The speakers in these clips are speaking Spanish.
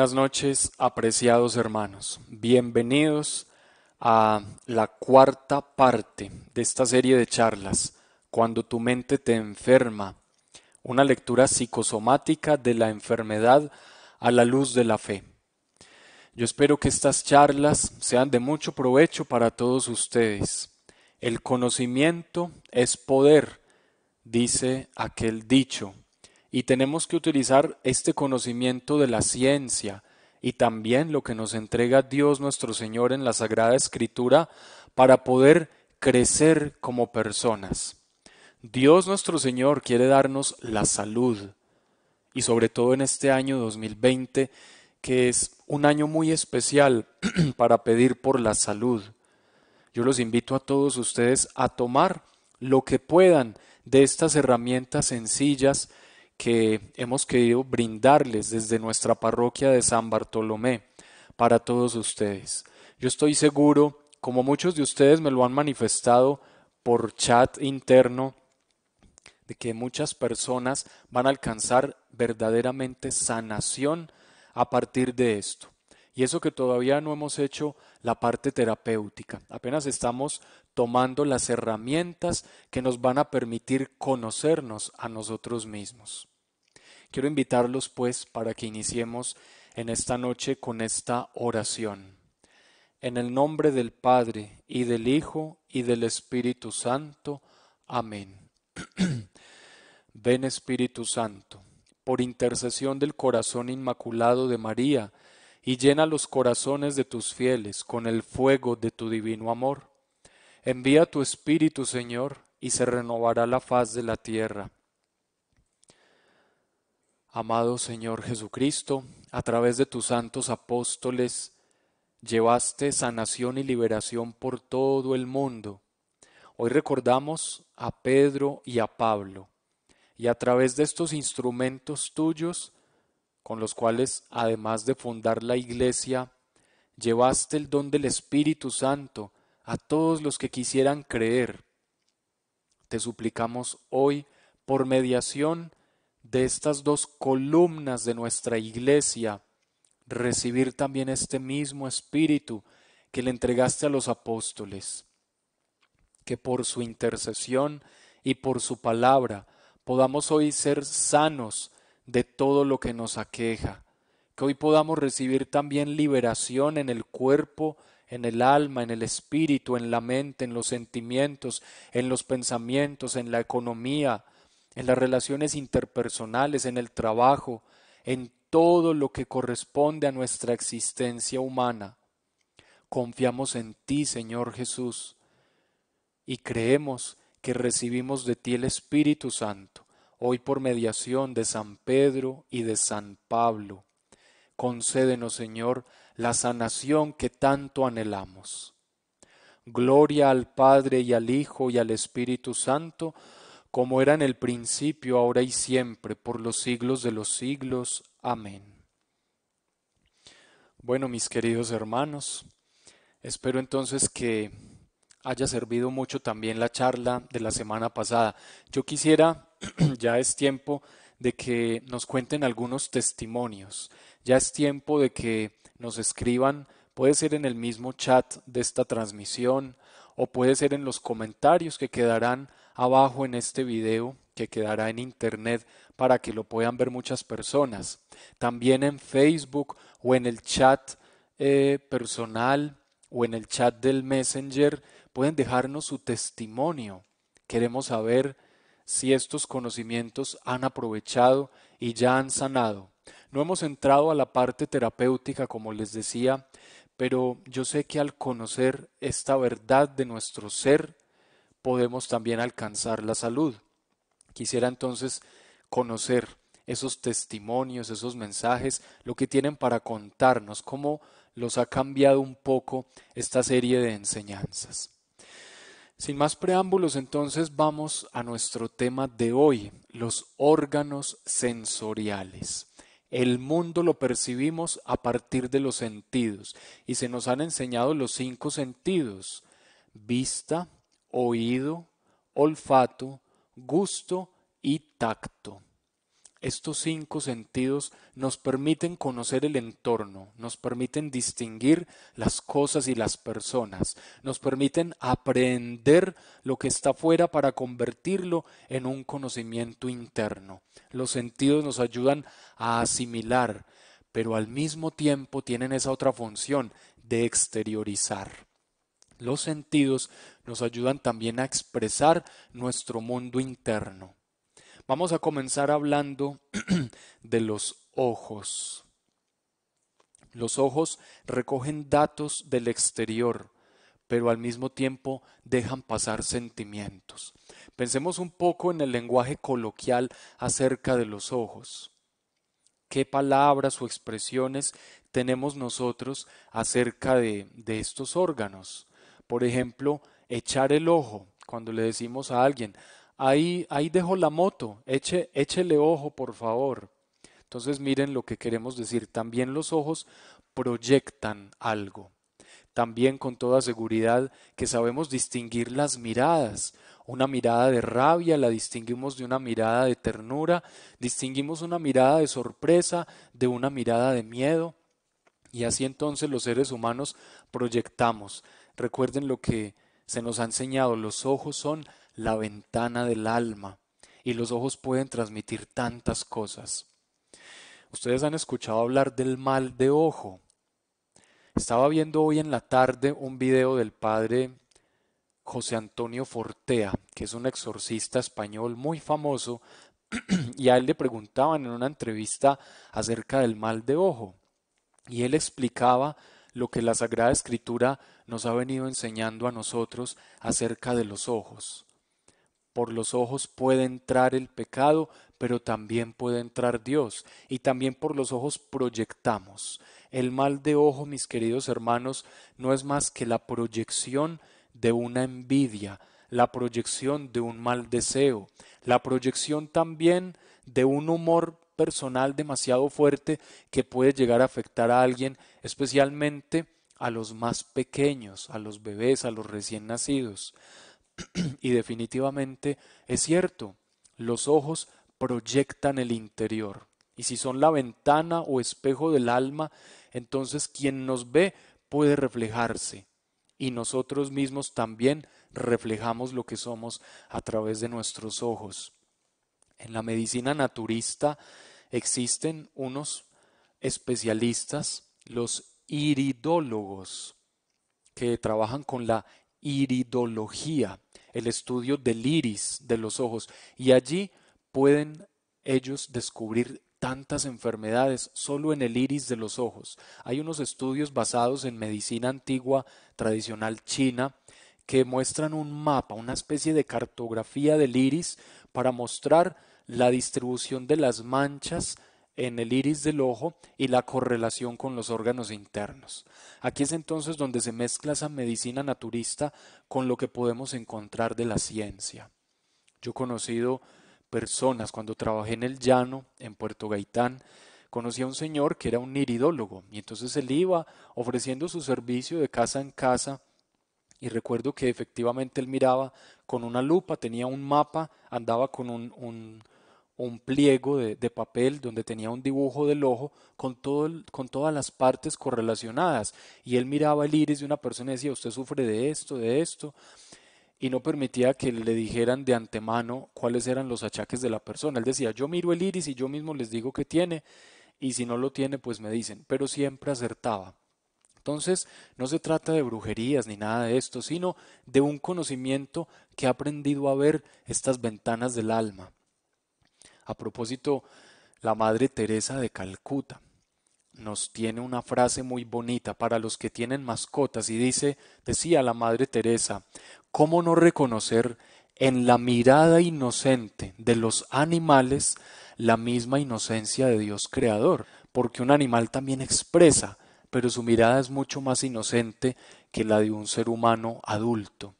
buenas noches, apreciados hermanos. Bienvenidos a la cuarta parte de esta serie de charlas, Cuando tu mente te enferma, una lectura psicosomática de la enfermedad a la luz de la fe. Yo espero que estas charlas sean de mucho provecho para todos ustedes. El conocimiento es poder, dice aquel dicho y tenemos que utilizar este conocimiento de la ciencia y también lo que nos entrega Dios nuestro Señor en la Sagrada Escritura para poder crecer como personas. Dios nuestro Señor quiere darnos la salud y sobre todo en este año 2020 que es un año muy especial para pedir por la salud. Yo los invito a todos ustedes a tomar lo que puedan de estas herramientas sencillas que hemos querido brindarles desde nuestra parroquia de San Bartolomé para todos ustedes. Yo estoy seguro, como muchos de ustedes me lo han manifestado por chat interno, de que muchas personas van a alcanzar verdaderamente sanación a partir de esto. Y eso que todavía no hemos hecho la parte terapéutica. Apenas estamos tomando las herramientas que nos van a permitir conocernos a nosotros mismos. Quiero invitarlos pues para que iniciemos en esta noche con esta oración. En el nombre del Padre y del Hijo y del Espíritu Santo. Amén. Ven Espíritu Santo, por intercesión del corazón inmaculado de María, y llena los corazones de tus fieles con el fuego de tu divino amor. Envía tu Espíritu, Señor, y se renovará la faz de la tierra. Amado Señor Jesucristo, a través de tus santos apóstoles, llevaste sanación y liberación por todo el mundo. Hoy recordamos a Pedro y a Pablo, y a través de estos instrumentos tuyos, con los cuales, además de fundar la Iglesia, llevaste el don del Espíritu Santo a todos los que quisieran creer. Te suplicamos hoy, por mediación de estas dos columnas de nuestra Iglesia, recibir también este mismo Espíritu que le entregaste a los apóstoles, que por su intercesión y por su palabra podamos hoy ser sanos de todo lo que nos aqueja, que hoy podamos recibir también liberación en el cuerpo, en el alma, en el espíritu, en la mente, en los sentimientos, en los pensamientos, en la economía, en las relaciones interpersonales, en el trabajo, en todo lo que corresponde a nuestra existencia humana. Confiamos en ti, Señor Jesús, y creemos que recibimos de ti el Espíritu Santo hoy por mediación de San Pedro y de San Pablo. Concédenos, Señor, la sanación que tanto anhelamos. Gloria al Padre y al Hijo y al Espíritu Santo, como era en el principio, ahora y siempre, por los siglos de los siglos. Amén. Bueno, mis queridos hermanos, espero entonces que haya servido mucho también la charla de la semana pasada. Yo quisiera ya es tiempo de que nos cuenten algunos testimonios, ya es tiempo de que nos escriban, puede ser en el mismo chat de esta transmisión o puede ser en los comentarios que quedarán abajo en este video que quedará en internet para que lo puedan ver muchas personas. También en Facebook o en el chat eh, personal o en el chat del Messenger pueden dejarnos su testimonio. Queremos saber si estos conocimientos han aprovechado y ya han sanado. No hemos entrado a la parte terapéutica, como les decía, pero yo sé que al conocer esta verdad de nuestro ser, podemos también alcanzar la salud. Quisiera entonces conocer esos testimonios, esos mensajes, lo que tienen para contarnos, cómo los ha cambiado un poco esta serie de enseñanzas. Sin más preámbulos, entonces vamos a nuestro tema de hoy, los órganos sensoriales. El mundo lo percibimos a partir de los sentidos y se nos han enseñado los cinco sentidos, vista, oído, olfato, gusto y tacto. Estos cinco sentidos nos permiten conocer el entorno, nos permiten distinguir las cosas y las personas, nos permiten aprender lo que está fuera para convertirlo en un conocimiento interno. Los sentidos nos ayudan a asimilar, pero al mismo tiempo tienen esa otra función de exteriorizar. Los sentidos nos ayudan también a expresar nuestro mundo interno. Vamos a comenzar hablando de los ojos. Los ojos recogen datos del exterior, pero al mismo tiempo dejan pasar sentimientos. Pensemos un poco en el lenguaje coloquial acerca de los ojos. ¿Qué palabras o expresiones tenemos nosotros acerca de, de estos órganos? Por ejemplo, echar el ojo, cuando le decimos a alguien, Ahí, ahí dejo la moto, Eche, échele ojo, por favor. Entonces miren lo que queremos decir. También los ojos proyectan algo. También con toda seguridad que sabemos distinguir las miradas. Una mirada de rabia la distinguimos de una mirada de ternura, distinguimos una mirada de sorpresa, de una mirada de miedo. Y así entonces los seres humanos proyectamos. Recuerden lo que se nos ha enseñado, los ojos son la ventana del alma y los ojos pueden transmitir tantas cosas. Ustedes han escuchado hablar del mal de ojo. Estaba viendo hoy en la tarde un video del padre José Antonio Fortea, que es un exorcista español muy famoso, y a él le preguntaban en una entrevista acerca del mal de ojo. Y él explicaba lo que la Sagrada Escritura nos ha venido enseñando a nosotros acerca de los ojos por los ojos puede entrar el pecado, pero también puede entrar Dios, y también por los ojos proyectamos. El mal de ojo, mis queridos hermanos, no es más que la proyección de una envidia, la proyección de un mal deseo, la proyección también de un humor personal demasiado fuerte que puede llegar a afectar a alguien, especialmente a los más pequeños, a los bebés, a los recién nacidos. y definitivamente es cierto, los ojos proyectan el interior. Y si son la ventana o espejo del alma, entonces quien nos ve puede reflejarse. Y nosotros mismos también reflejamos lo que somos a través de nuestros ojos. En la medicina naturista existen unos especialistas, los iridólogos, que trabajan con la iridología, el estudio del iris de los ojos, y allí pueden ellos descubrir tantas enfermedades solo en el iris de los ojos. Hay unos estudios basados en medicina antigua tradicional china que muestran un mapa, una especie de cartografía del iris para mostrar la distribución de las manchas en el iris del ojo y la correlación con los órganos internos. Aquí es entonces donde se mezcla esa medicina naturista con lo que podemos encontrar de la ciencia. Yo he conocido personas cuando trabajé en el llano, en Puerto Gaitán, conocí a un señor que era un iridólogo y entonces él iba ofreciendo su servicio de casa en casa y recuerdo que efectivamente él miraba con una lupa, tenía un mapa, andaba con un, un, un pliego de, papel donde tenía un dibujo del ojo con, todo con todas las partes correlacionadas. Y él miraba el iris de una persona y decía, usted sufre de esto, de esto, y no permitía que le dijeran de antemano cuáles eran los achaques de la persona. Él decía, yo miro el iris y yo mismo les digo que tiene, y si no lo tiene, pues me dicen, pero siempre acertaba. Entonces, no se trata de brujerías ni nada de esto, sino de un conocimiento que ha aprendido a ver estas ventanas del alma a propósito, la Madre Teresa de Calcuta nos tiene una frase muy bonita para los que tienen mascotas y dice, decía la Madre Teresa, ¿cómo no reconocer en la mirada inocente de los animales la misma inocencia de Dios Creador? Porque un animal también expresa, pero su mirada es mucho más inocente que la de un ser humano adulto.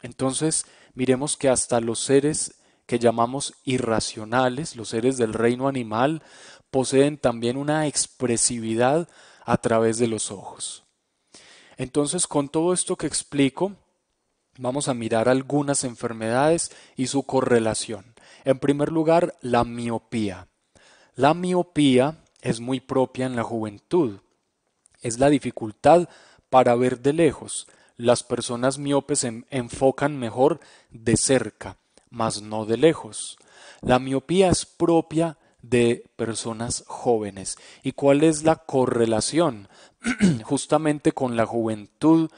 Entonces, miremos que hasta los seres que llamamos irracionales, los seres del reino animal, poseen también una expresividad a través de los ojos. Entonces, con todo esto que explico, vamos a mirar algunas enfermedades y su correlación. En primer lugar, la miopía. La miopía es muy propia en la juventud. Es la dificultad para ver de lejos. Las personas miopes enfocan mejor de cerca mas no de lejos. La miopía es propia de personas jóvenes. ¿Y cuál es la correlación? Justamente con la juventud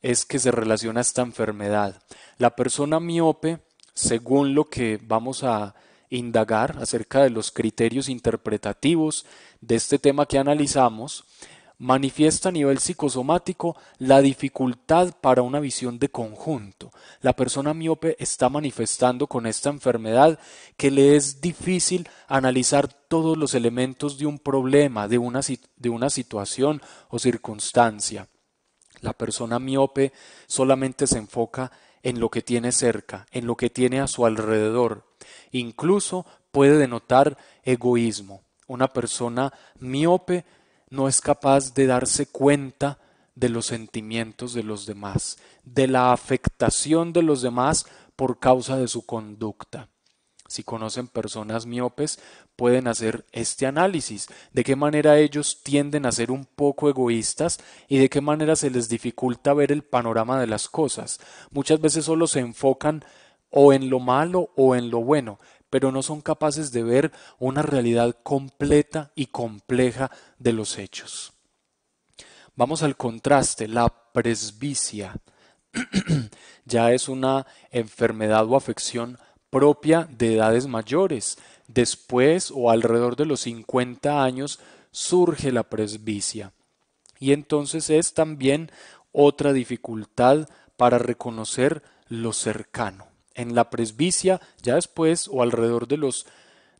es que se relaciona esta enfermedad. La persona miope, según lo que vamos a indagar acerca de los criterios interpretativos de este tema que analizamos, manifiesta a nivel psicosomático la dificultad para una visión de conjunto. La persona miope está manifestando con esta enfermedad que le es difícil analizar todos los elementos de un problema, de una, de una situación o circunstancia. La persona miope solamente se enfoca en lo que tiene cerca, en lo que tiene a su alrededor. Incluso puede denotar egoísmo. Una persona miope no es capaz de darse cuenta de los sentimientos de los demás, de la afectación de los demás por causa de su conducta. Si conocen personas miopes, pueden hacer este análisis, de qué manera ellos tienden a ser un poco egoístas y de qué manera se les dificulta ver el panorama de las cosas. Muchas veces solo se enfocan o en lo malo o en lo bueno, pero no son capaces de ver una realidad completa y compleja de los hechos. Vamos al contraste, la presbicia ya es una enfermedad o afección propia de edades mayores. Después o alrededor de los 50 años surge la presbicia. Y entonces es también otra dificultad para reconocer lo cercano en la presbicia, ya después o alrededor de los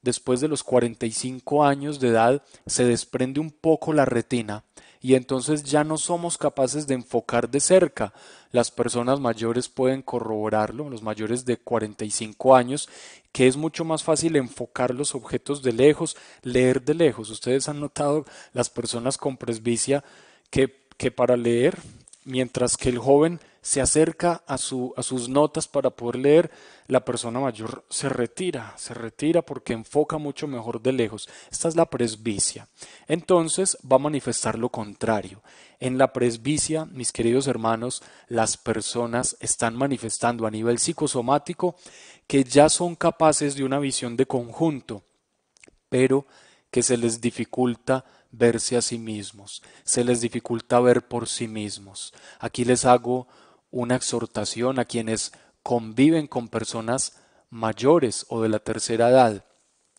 después de los 45 años de edad se desprende un poco la retina y entonces ya no somos capaces de enfocar de cerca. Las personas mayores pueden corroborarlo, los mayores de 45 años, que es mucho más fácil enfocar los objetos de lejos, leer de lejos. Ustedes han notado las personas con presbicia que, que para leer, mientras que el joven se acerca a, sus notas para poder leer, la persona mayor se retira, se retira porque enfoca mucho mejor de lejos. Esta es la presbicia. Entonces va a manifestar lo contrario. En la presbicia, mis queridos hermanos, las personas están manifestando a nivel psicosomático que ya son capaces de una visión de conjunto, pero que se les dificulta verse a sí mismos, se les dificulta ver por sí mismos. Aquí les hago una exhortación a quienes conviven con personas mayores o de la tercera edad.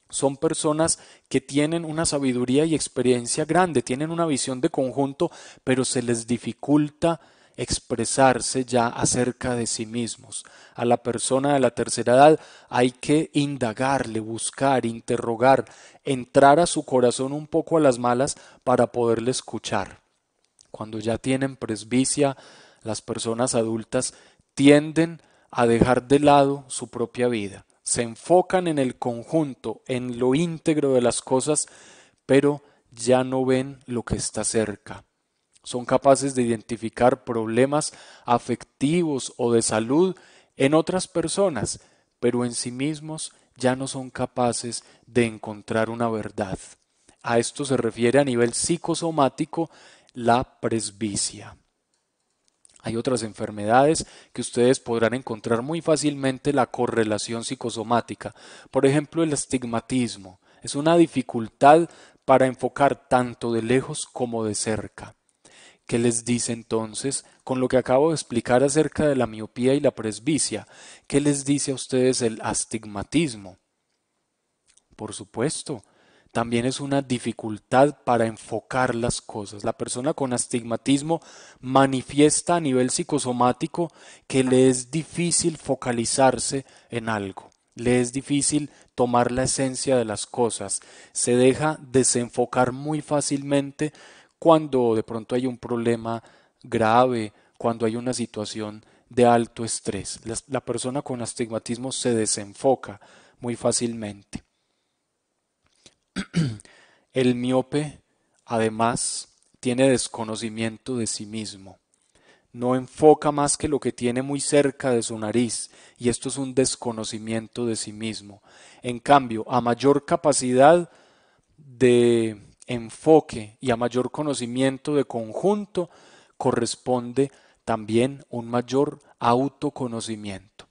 Son personas que tienen una sabiduría y experiencia grande, tienen una visión de conjunto, pero se les dificulta expresarse ya acerca de sí mismos. A la persona de la tercera edad hay que indagarle, buscar, interrogar, entrar a su corazón un poco a las malas para poderle escuchar. Cuando ya tienen presbicia, las personas adultas tienden a dejar de lado su propia vida. Se enfocan en el conjunto, en lo íntegro de las cosas, pero ya no ven lo que está cerca. Son capaces de identificar problemas afectivos o de salud en otras personas, pero en sí mismos ya no son capaces de encontrar una verdad. A esto se refiere a nivel psicosomático la presbicia. Hay otras enfermedades que ustedes podrán encontrar muy fácilmente la correlación psicosomática. Por ejemplo, el astigmatismo. Es una dificultad para enfocar tanto de lejos como de cerca. ¿Qué les dice entonces con lo que acabo de explicar acerca de la miopía y la presbicia? ¿Qué les dice a ustedes el astigmatismo? Por supuesto, también es una dificultad para enfocar las cosas. La persona con astigmatismo manifiesta a nivel psicosomático que le es difícil focalizarse en algo, le es difícil tomar la esencia de las cosas, se deja desenfocar muy fácilmente cuando de pronto hay un problema grave, cuando hay una situación de alto estrés. La, persona con astigmatismo se desenfoca muy fácilmente. El miope, además, tiene desconocimiento de sí mismo. No enfoca más que lo que tiene muy cerca de su nariz, y esto es un desconocimiento de sí mismo. En cambio, a mayor capacidad de enfoque y a mayor conocimiento de conjunto, corresponde también un mayor autoconocimiento.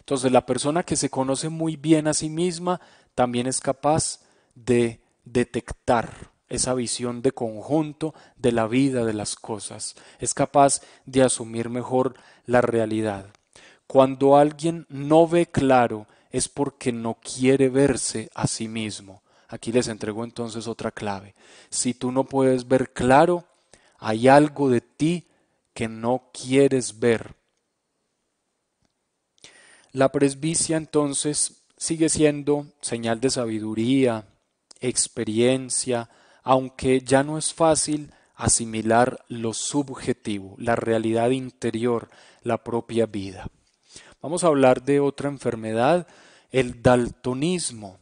Entonces, la persona que se conoce muy bien a sí misma también es capaz de, de detectar esa visión de conjunto de la vida, de las cosas. Es capaz de asumir mejor la realidad. Cuando alguien no ve claro es porque no quiere verse a sí mismo. Aquí les entrego entonces otra clave. Si tú no puedes ver claro, hay algo de ti que no quieres ver. La presbicia entonces sigue siendo señal de sabiduría, experiencia, aunque ya no es fácil asimilar lo subjetivo, la realidad interior, la propia vida. Vamos a hablar de otra enfermedad, el daltonismo.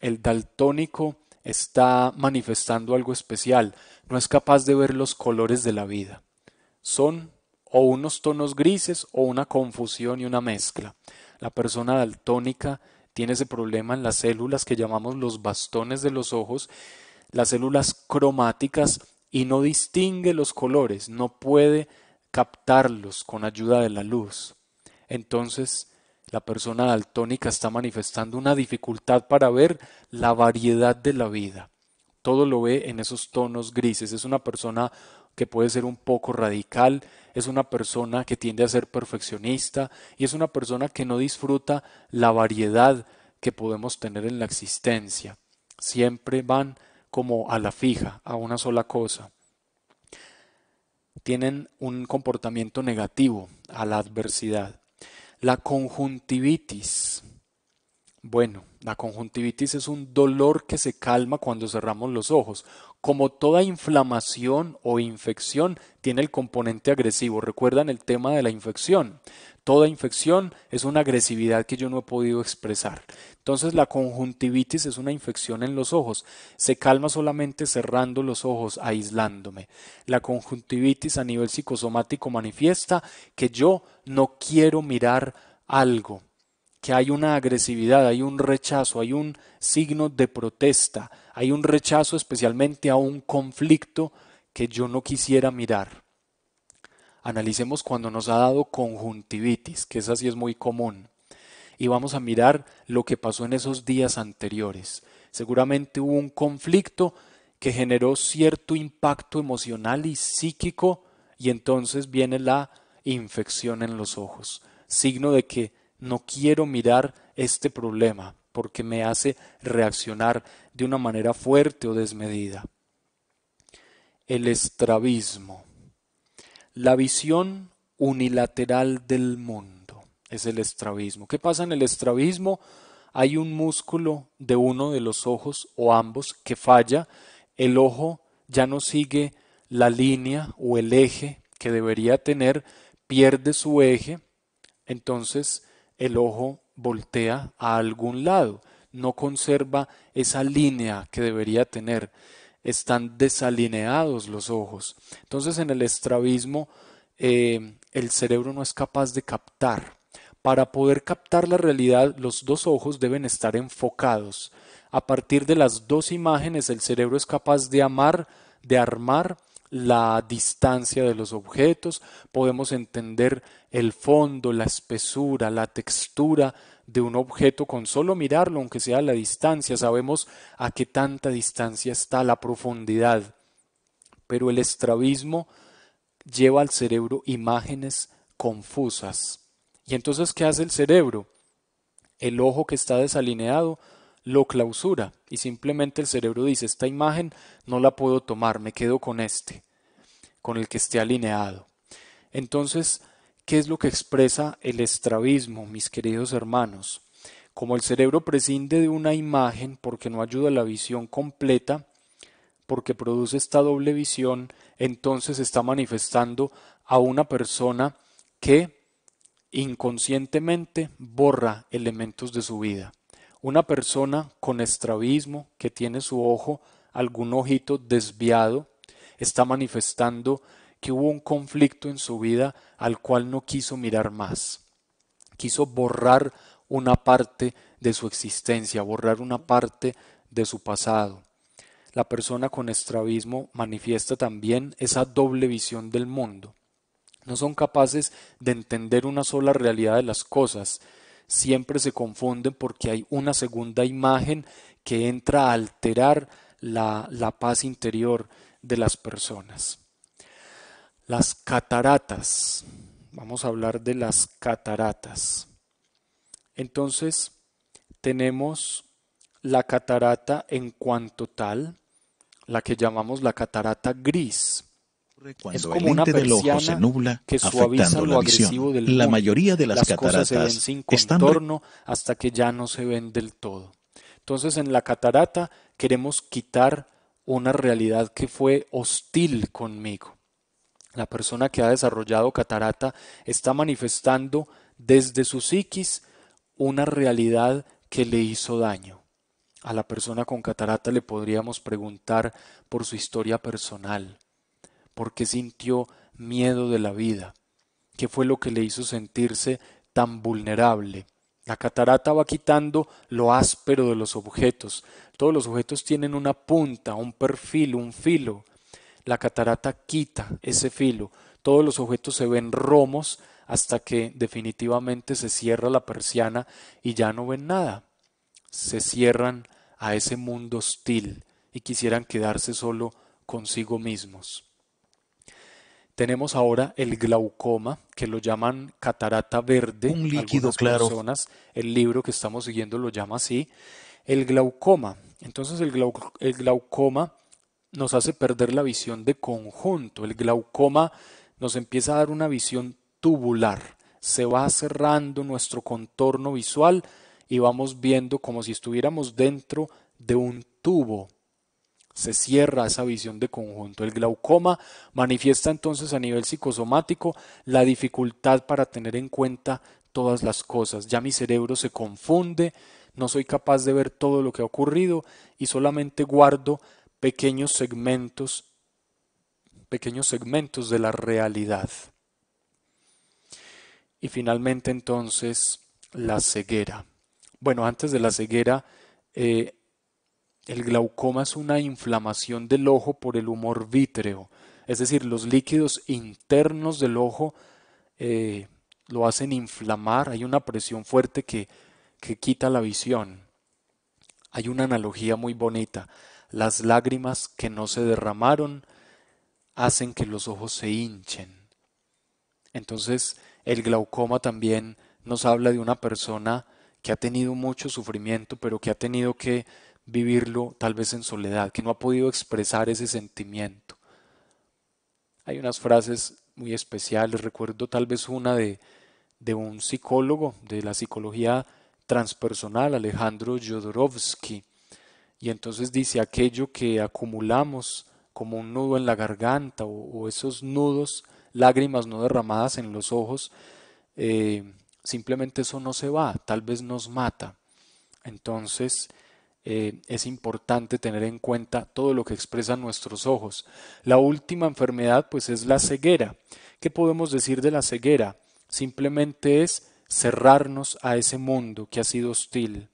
El daltónico está manifestando algo especial, no es capaz de ver los colores de la vida. Son o unos tonos grises o una confusión y una mezcla. La persona daltónica tiene ese problema en las células que llamamos los bastones de los ojos, las células cromáticas, y no distingue los colores, no puede captarlos con ayuda de la luz. Entonces, la persona daltónica está manifestando una dificultad para ver la variedad de la vida. Todo lo ve en esos tonos grises. Es una persona que puede ser un poco radical, es una persona que tiende a ser perfeccionista y es una persona que no disfruta la variedad que podemos tener en la existencia. Siempre van como a la fija, a una sola cosa. Tienen un comportamiento negativo a la adversidad. La conjuntivitis bueno, la conjuntivitis es un dolor que se calma cuando cerramos los ojos. Como toda inflamación o infección tiene el componente agresivo. Recuerdan el tema de la infección. Toda infección es una agresividad que yo no he podido expresar. Entonces la conjuntivitis es una infección en los ojos. Se calma solamente cerrando los ojos, aislándome. La conjuntivitis a nivel psicosomático manifiesta que yo no quiero mirar algo que hay una agresividad, hay un rechazo, hay un signo de protesta, hay un rechazo especialmente a un conflicto que yo no quisiera mirar. Analicemos cuando nos ha dado conjuntivitis, que esa sí es muy común, y vamos a mirar lo que pasó en esos días anteriores. Seguramente hubo un conflicto que generó cierto impacto emocional y psíquico, y entonces viene la infección en los ojos, signo de que no quiero mirar este problema porque me hace reaccionar de una manera fuerte o desmedida. El estrabismo. La visión unilateral del mundo es el estrabismo. ¿Qué pasa en el estrabismo? Hay un músculo de uno de los ojos o ambos que falla, el ojo ya no sigue la línea o el eje que debería tener, pierde su eje, entonces el ojo voltea a algún lado, no conserva esa línea que debería tener, están desalineados los ojos. Entonces en el estrabismo eh, el cerebro no es capaz de captar. Para poder captar la realidad, los dos ojos deben estar enfocados. A partir de las dos imágenes, el cerebro es capaz de amar, de armar la distancia de los objetos, podemos entender el fondo, la espesura, la textura de un objeto con solo mirarlo, aunque sea a la distancia, sabemos a qué tanta distancia está la profundidad. Pero el estrabismo lleva al cerebro imágenes confusas. ¿Y entonces qué hace el cerebro? El ojo que está desalineado lo clausura y simplemente el cerebro dice, esta imagen no la puedo tomar, me quedo con este, con el que esté alineado. Entonces, ¿Qué es lo que expresa el estrabismo, mis queridos hermanos? Como el cerebro prescinde de una imagen porque no ayuda a la visión completa, porque produce esta doble visión, entonces está manifestando a una persona que inconscientemente borra elementos de su vida. Una persona con estrabismo que tiene su ojo, algún ojito desviado, está manifestando que hubo un conflicto en su vida al cual no quiso mirar más. Quiso borrar una parte de su existencia, borrar una parte de su pasado. La persona con estrabismo manifiesta también esa doble visión del mundo. No son capaces de entender una sola realidad de las cosas. Siempre se confunden porque hay una segunda imagen que entra a alterar la, la paz interior de las personas. Las cataratas. Vamos a hablar de las cataratas. Entonces, tenemos la catarata en cuanto tal, la que llamamos la catarata gris. es como una lente nubla, que afectando la agresivo Del la mayoría de las, cataratas se ven sin contorno hasta que ya no se ven del todo. Entonces, en la catarata queremos quitar una realidad que fue hostil conmigo. La persona que ha desarrollado catarata está manifestando desde su psiquis una realidad que le hizo daño. A la persona con catarata le podríamos preguntar por su historia personal, por qué sintió miedo de la vida, qué fue lo que le hizo sentirse tan vulnerable. La catarata va quitando lo áspero de los objetos. Todos los objetos tienen una punta, un perfil, un filo la catarata quita ese filo. Todos los objetos se ven romos hasta que definitivamente se cierra la persiana y ya no ven nada. Se cierran a ese mundo hostil y quisieran quedarse solo consigo mismos. Tenemos ahora el glaucoma, que lo llaman catarata verde. Un líquido claro. Personas, el libro que estamos siguiendo lo llama así. El glaucoma. Entonces el glaucoma nos hace perder la visión de conjunto. El glaucoma nos empieza a dar una visión tubular. Se va cerrando nuestro contorno visual y vamos viendo como si estuviéramos dentro de un tubo. Se cierra esa visión de conjunto. El glaucoma manifiesta entonces a nivel psicosomático la dificultad para tener en cuenta todas las cosas. Ya mi cerebro se confunde, no soy capaz de ver todo lo que ha ocurrido y solamente guardo pequeños segmentos, pequeños segmentos de la realidad. Y finalmente entonces la ceguera. Bueno, antes de la ceguera, eh, el glaucoma es una inflamación del ojo por el humor vítreo, es decir, los líquidos internos del ojo eh, lo hacen inflamar, hay una presión fuerte que, que quita la visión. Hay una analogía muy bonita. Las lágrimas que no se derramaron hacen que los ojos se hinchen. Entonces, el glaucoma también nos habla de una persona que ha tenido mucho sufrimiento, pero que ha tenido que vivirlo tal vez en soledad, que no ha podido expresar ese sentimiento. Hay unas frases muy especiales, recuerdo tal vez una de, de un psicólogo de la psicología transpersonal, Alejandro Jodorowsky, y entonces dice, aquello que acumulamos como un nudo en la garganta o, esos nudos, lágrimas no derramadas en los ojos, eh, simplemente eso no se va, tal vez nos mata. Entonces eh, es importante tener en cuenta todo lo que expresan nuestros ojos. La última enfermedad pues es la ceguera. ¿Qué podemos decir de la ceguera? Simplemente es cerrarnos a ese mundo que ha sido hostil,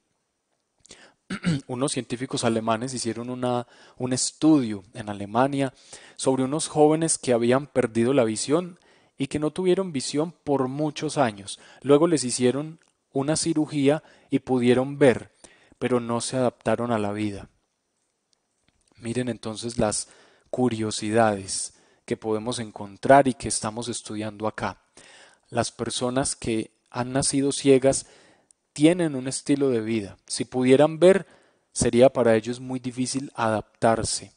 unos científicos alemanes hicieron un estudio en Alemania sobre unos jóvenes que habían perdido la visión y que no tuvieron visión por muchos años. Luego les hicieron una cirugía y pudieron ver, pero no se adaptaron a la vida. Miren entonces las curiosidades que podemos encontrar y que estamos estudiando acá. Las personas que han nacido ciegas tienen un estilo de vida. Si pudieran ver, sería para ellos muy difícil adaptarse.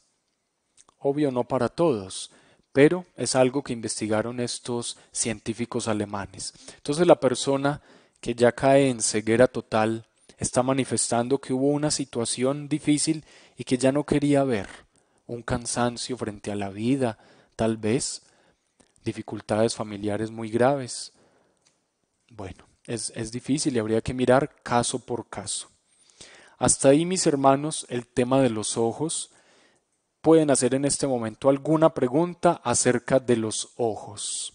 Obvio no para todos, pero es algo que investigaron estos científicos alemanes. Entonces la persona que ya cae en ceguera total está manifestando que hubo una situación difícil y que ya no quería ver, un cansancio frente a la vida, tal vez, dificultades familiares muy graves. Bueno, es, difícil y habría que mirar caso por caso. Hasta ahí, mis hermanos, el tema de los ojos. Pueden hacer en este momento alguna pregunta acerca de los ojos.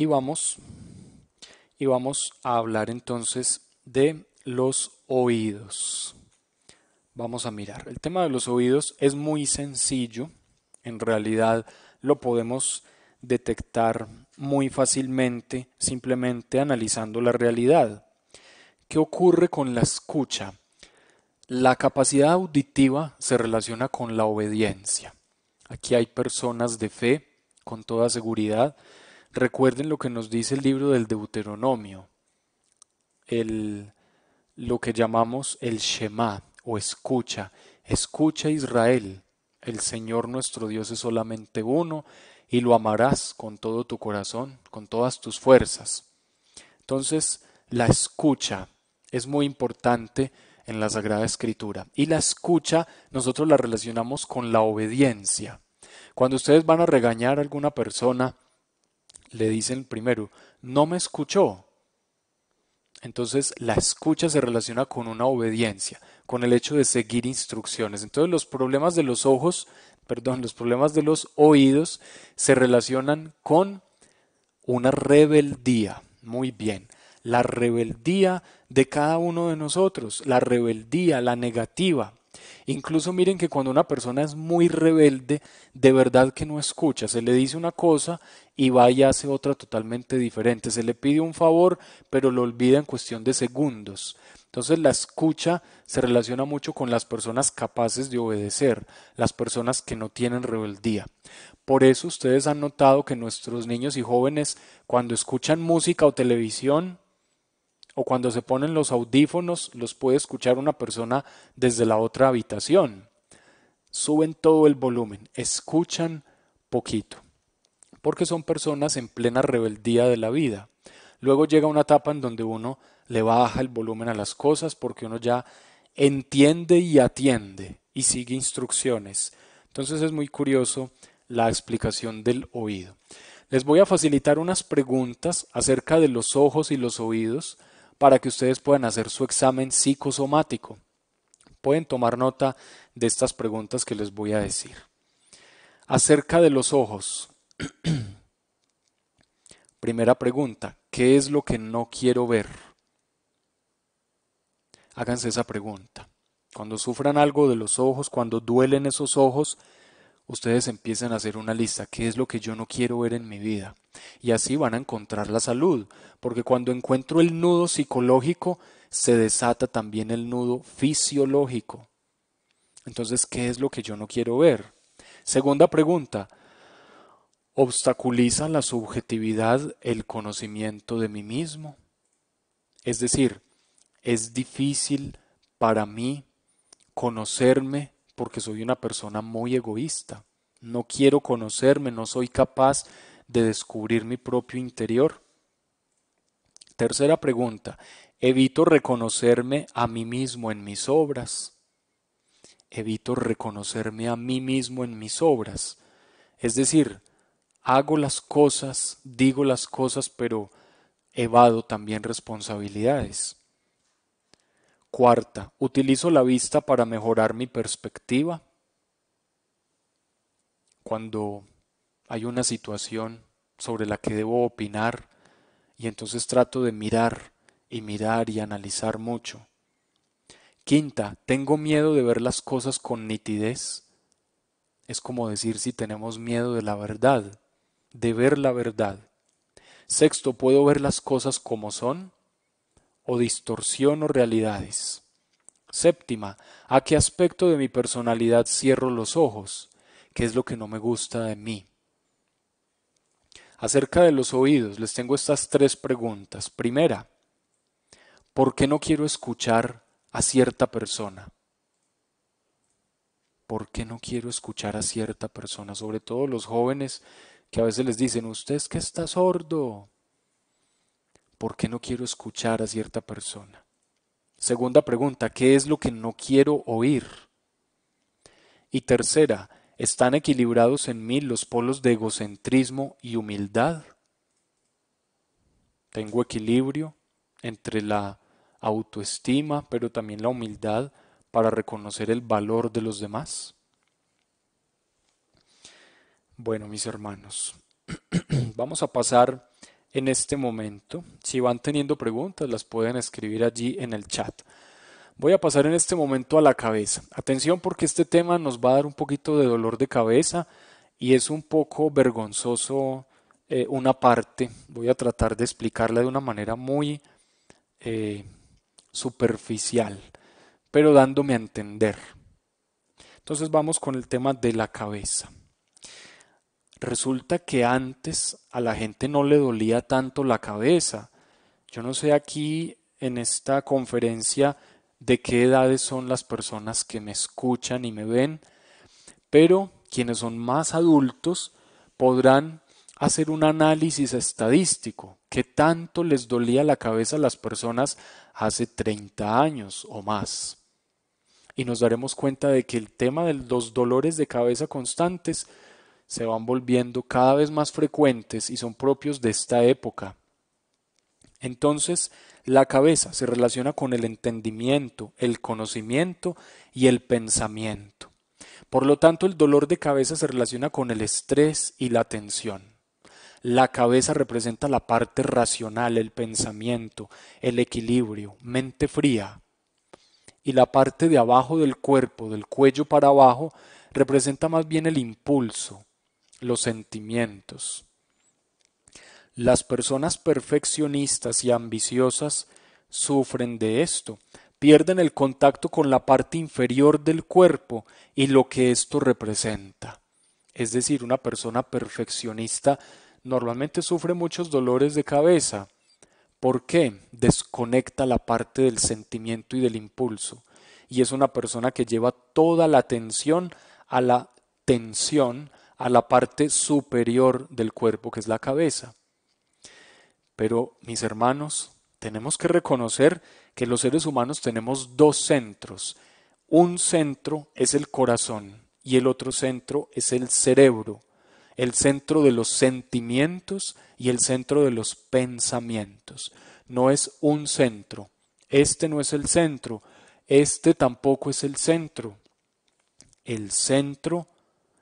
Y vamos, y vamos a hablar entonces de los oídos. Vamos a mirar. El tema de los oídos es muy sencillo. En realidad lo podemos detectar muy fácilmente simplemente analizando la realidad. ¿Qué ocurre con la escucha? La capacidad auditiva se relaciona con la obediencia. Aquí hay personas de fe, con toda seguridad, Recuerden lo que nos dice el libro del Deuteronomio, el, lo que llamamos el Shema o escucha. Escucha Israel, el Señor nuestro Dios es solamente uno y lo amarás con todo tu corazón, con todas tus fuerzas. Entonces, la escucha es muy importante en la Sagrada Escritura. Y la escucha nosotros la relacionamos con la obediencia. Cuando ustedes van a regañar a alguna persona, le dicen primero, no me escuchó. Entonces la escucha se relaciona con una obediencia, con el hecho de seguir instrucciones. Entonces los problemas de los ojos, perdón, los problemas de los oídos se relacionan con una rebeldía. Muy bien, la rebeldía de cada uno de nosotros, la rebeldía, la negativa, Incluso miren que cuando una persona es muy rebelde, de verdad que no escucha, se le dice una cosa y va y hace otra totalmente diferente. Se le pide un favor, pero lo olvida en cuestión de segundos. Entonces la escucha se relaciona mucho con las personas capaces de obedecer, las personas que no tienen rebeldía. Por eso ustedes han notado que nuestros niños y jóvenes cuando escuchan música o televisión, o cuando se ponen los audífonos los puede escuchar una persona desde la otra habitación. Suben todo el volumen, escuchan poquito, porque son personas en plena rebeldía de la vida. Luego llega una etapa en donde uno le baja el volumen a las cosas porque uno ya entiende y atiende y sigue instrucciones. Entonces es muy curioso la explicación del oído. Les voy a facilitar unas preguntas acerca de los ojos y los oídos para que ustedes puedan hacer su examen psicosomático. Pueden tomar nota de estas preguntas que les voy a decir. Acerca de los ojos. Primera pregunta, ¿qué es lo que no quiero ver? Háganse esa pregunta. Cuando sufran algo de los ojos, cuando duelen esos ojos, ustedes empiezan a hacer una lista, ¿qué es lo que yo no quiero ver en mi vida? Y así van a encontrar la salud, porque cuando encuentro el nudo psicológico, se desata también el nudo fisiológico. Entonces, ¿qué es lo que yo no quiero ver? Segunda pregunta, ¿obstaculiza la subjetividad el conocimiento de mí mismo? Es decir, es difícil para mí conocerme porque soy una persona muy egoísta. No quiero conocerme, no soy capaz de descubrir mi propio interior. Tercera pregunta, evito reconocerme a mí mismo en mis obras. Evito reconocerme a mí mismo en mis obras. Es decir, hago las cosas, digo las cosas, pero evado también responsabilidades. Cuarta, utilizo la vista para mejorar mi perspectiva. Cuando hay una situación sobre la que debo opinar y entonces trato de mirar y mirar y analizar mucho. Quinta, tengo miedo de ver las cosas con nitidez. Es como decir si tenemos miedo de la verdad, de ver la verdad. Sexto, puedo ver las cosas como son o distorsiono realidades. Séptima, ¿a qué aspecto de mi personalidad cierro los ojos? ¿Qué es lo que no me gusta de mí? Acerca de los oídos, les tengo estas tres preguntas. Primera, ¿por qué no quiero escuchar a cierta persona? ¿Por qué no quiero escuchar a cierta persona? Sobre todo los jóvenes que a veces les dicen, usted es que está sordo, ¿Por qué no quiero escuchar a cierta persona? Segunda pregunta, ¿qué es lo que no quiero oír? Y tercera, ¿están equilibrados en mí los polos de egocentrismo y humildad? Tengo equilibrio entre la autoestima, pero también la humildad para reconocer el valor de los demás. Bueno, mis hermanos, vamos a pasar en este momento. Si van teniendo preguntas, las pueden escribir allí en el chat. Voy a pasar en este momento a la cabeza. Atención porque este tema nos va a dar un poquito de dolor de cabeza y es un poco vergonzoso eh, una parte. Voy a tratar de explicarla de una manera muy eh, superficial, pero dándome a entender. Entonces vamos con el tema de la cabeza. Resulta que antes a la gente no le dolía tanto la cabeza. Yo no sé aquí en esta conferencia de qué edades son las personas que me escuchan y me ven, pero quienes son más adultos podrán hacer un análisis estadístico, qué tanto les dolía la cabeza a las personas hace 30 años o más. Y nos daremos cuenta de que el tema de los dolores de cabeza constantes se van volviendo cada vez más frecuentes y son propios de esta época. Entonces, la cabeza se relaciona con el entendimiento, el conocimiento y el pensamiento. Por lo tanto, el dolor de cabeza se relaciona con el estrés y la tensión. La cabeza representa la parte racional, el pensamiento, el equilibrio, mente fría. Y la parte de abajo del cuerpo, del cuello para abajo, representa más bien el impulso, los sentimientos. Las personas perfeccionistas y ambiciosas sufren de esto, pierden el contacto con la parte inferior del cuerpo y lo que esto representa. Es decir, una persona perfeccionista normalmente sufre muchos dolores de cabeza. ¿Por qué? Desconecta la parte del sentimiento y del impulso. Y es una persona que lleva toda la atención a la tensión a la parte superior del cuerpo, que es la cabeza. Pero, mis hermanos, tenemos que reconocer que los seres humanos tenemos dos centros. Un centro es el corazón y el otro centro es el cerebro, el centro de los sentimientos y el centro de los pensamientos. No es un centro. Este no es el centro. Este tampoco es el centro. El centro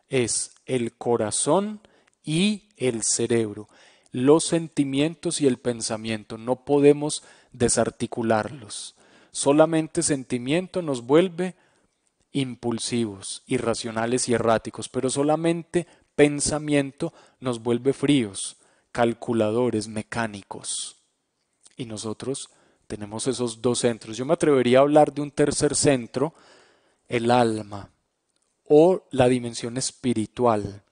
es el corazón y el cerebro, los sentimientos y el pensamiento. No podemos desarticularlos. Solamente sentimiento nos vuelve impulsivos, irracionales y erráticos, pero solamente pensamiento nos vuelve fríos, calculadores, mecánicos. Y nosotros tenemos esos dos centros. Yo me atrevería a hablar de un tercer centro, el alma o la dimensión espiritual.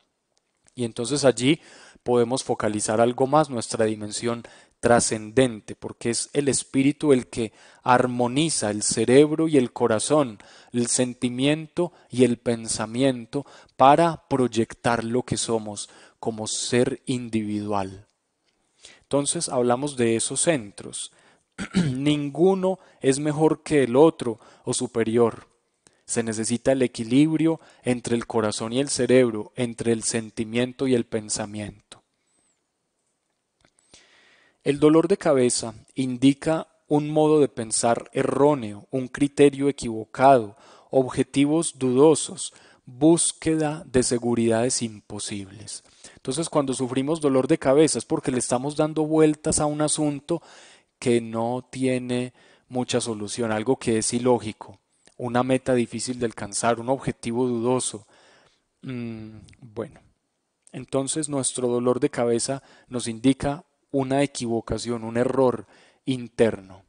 Y entonces allí podemos focalizar algo más nuestra dimensión trascendente, porque es el espíritu el que armoniza el cerebro y el corazón, el sentimiento y el pensamiento para proyectar lo que somos como ser individual. Entonces hablamos de esos centros. Ninguno es mejor que el otro o superior se necesita el equilibrio entre el corazón y el cerebro, entre el sentimiento y el pensamiento. El dolor de cabeza indica un modo de pensar erróneo, un criterio equivocado, objetivos dudosos, búsqueda de seguridades imposibles. Entonces cuando sufrimos dolor de cabeza es porque le estamos dando vueltas a un asunto que no tiene mucha solución, algo que es ilógico, una meta difícil de alcanzar, un objetivo dudoso. Mm, bueno, entonces nuestro dolor de cabeza nos indica una equivocación, un error interno.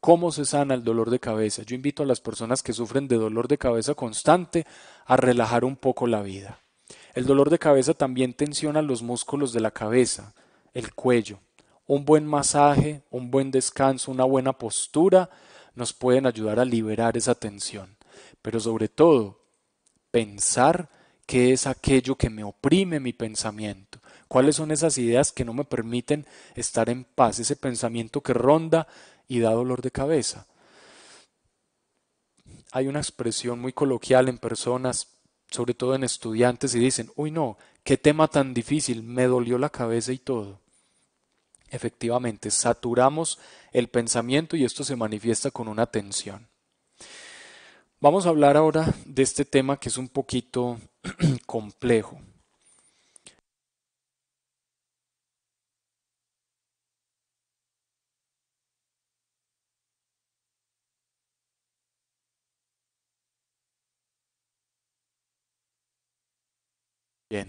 ¿Cómo se sana el dolor de cabeza? Yo invito a las personas que sufren de dolor de cabeza constante a relajar un poco la vida. El dolor de cabeza también tensiona los músculos de la cabeza, el cuello. Un buen masaje, un buen descanso, una buena postura nos pueden ayudar a liberar esa tensión. Pero sobre todo, pensar qué es aquello que me oprime mi pensamiento, cuáles son esas ideas que no me permiten estar en paz, ese pensamiento que ronda y da dolor de cabeza. Hay una expresión muy coloquial en personas, sobre todo en estudiantes, y dicen, uy no, qué tema tan difícil, me dolió la cabeza y todo. Efectivamente, saturamos el pensamiento y esto se manifiesta con una tensión. Vamos a hablar ahora de este tema que es un poquito complejo.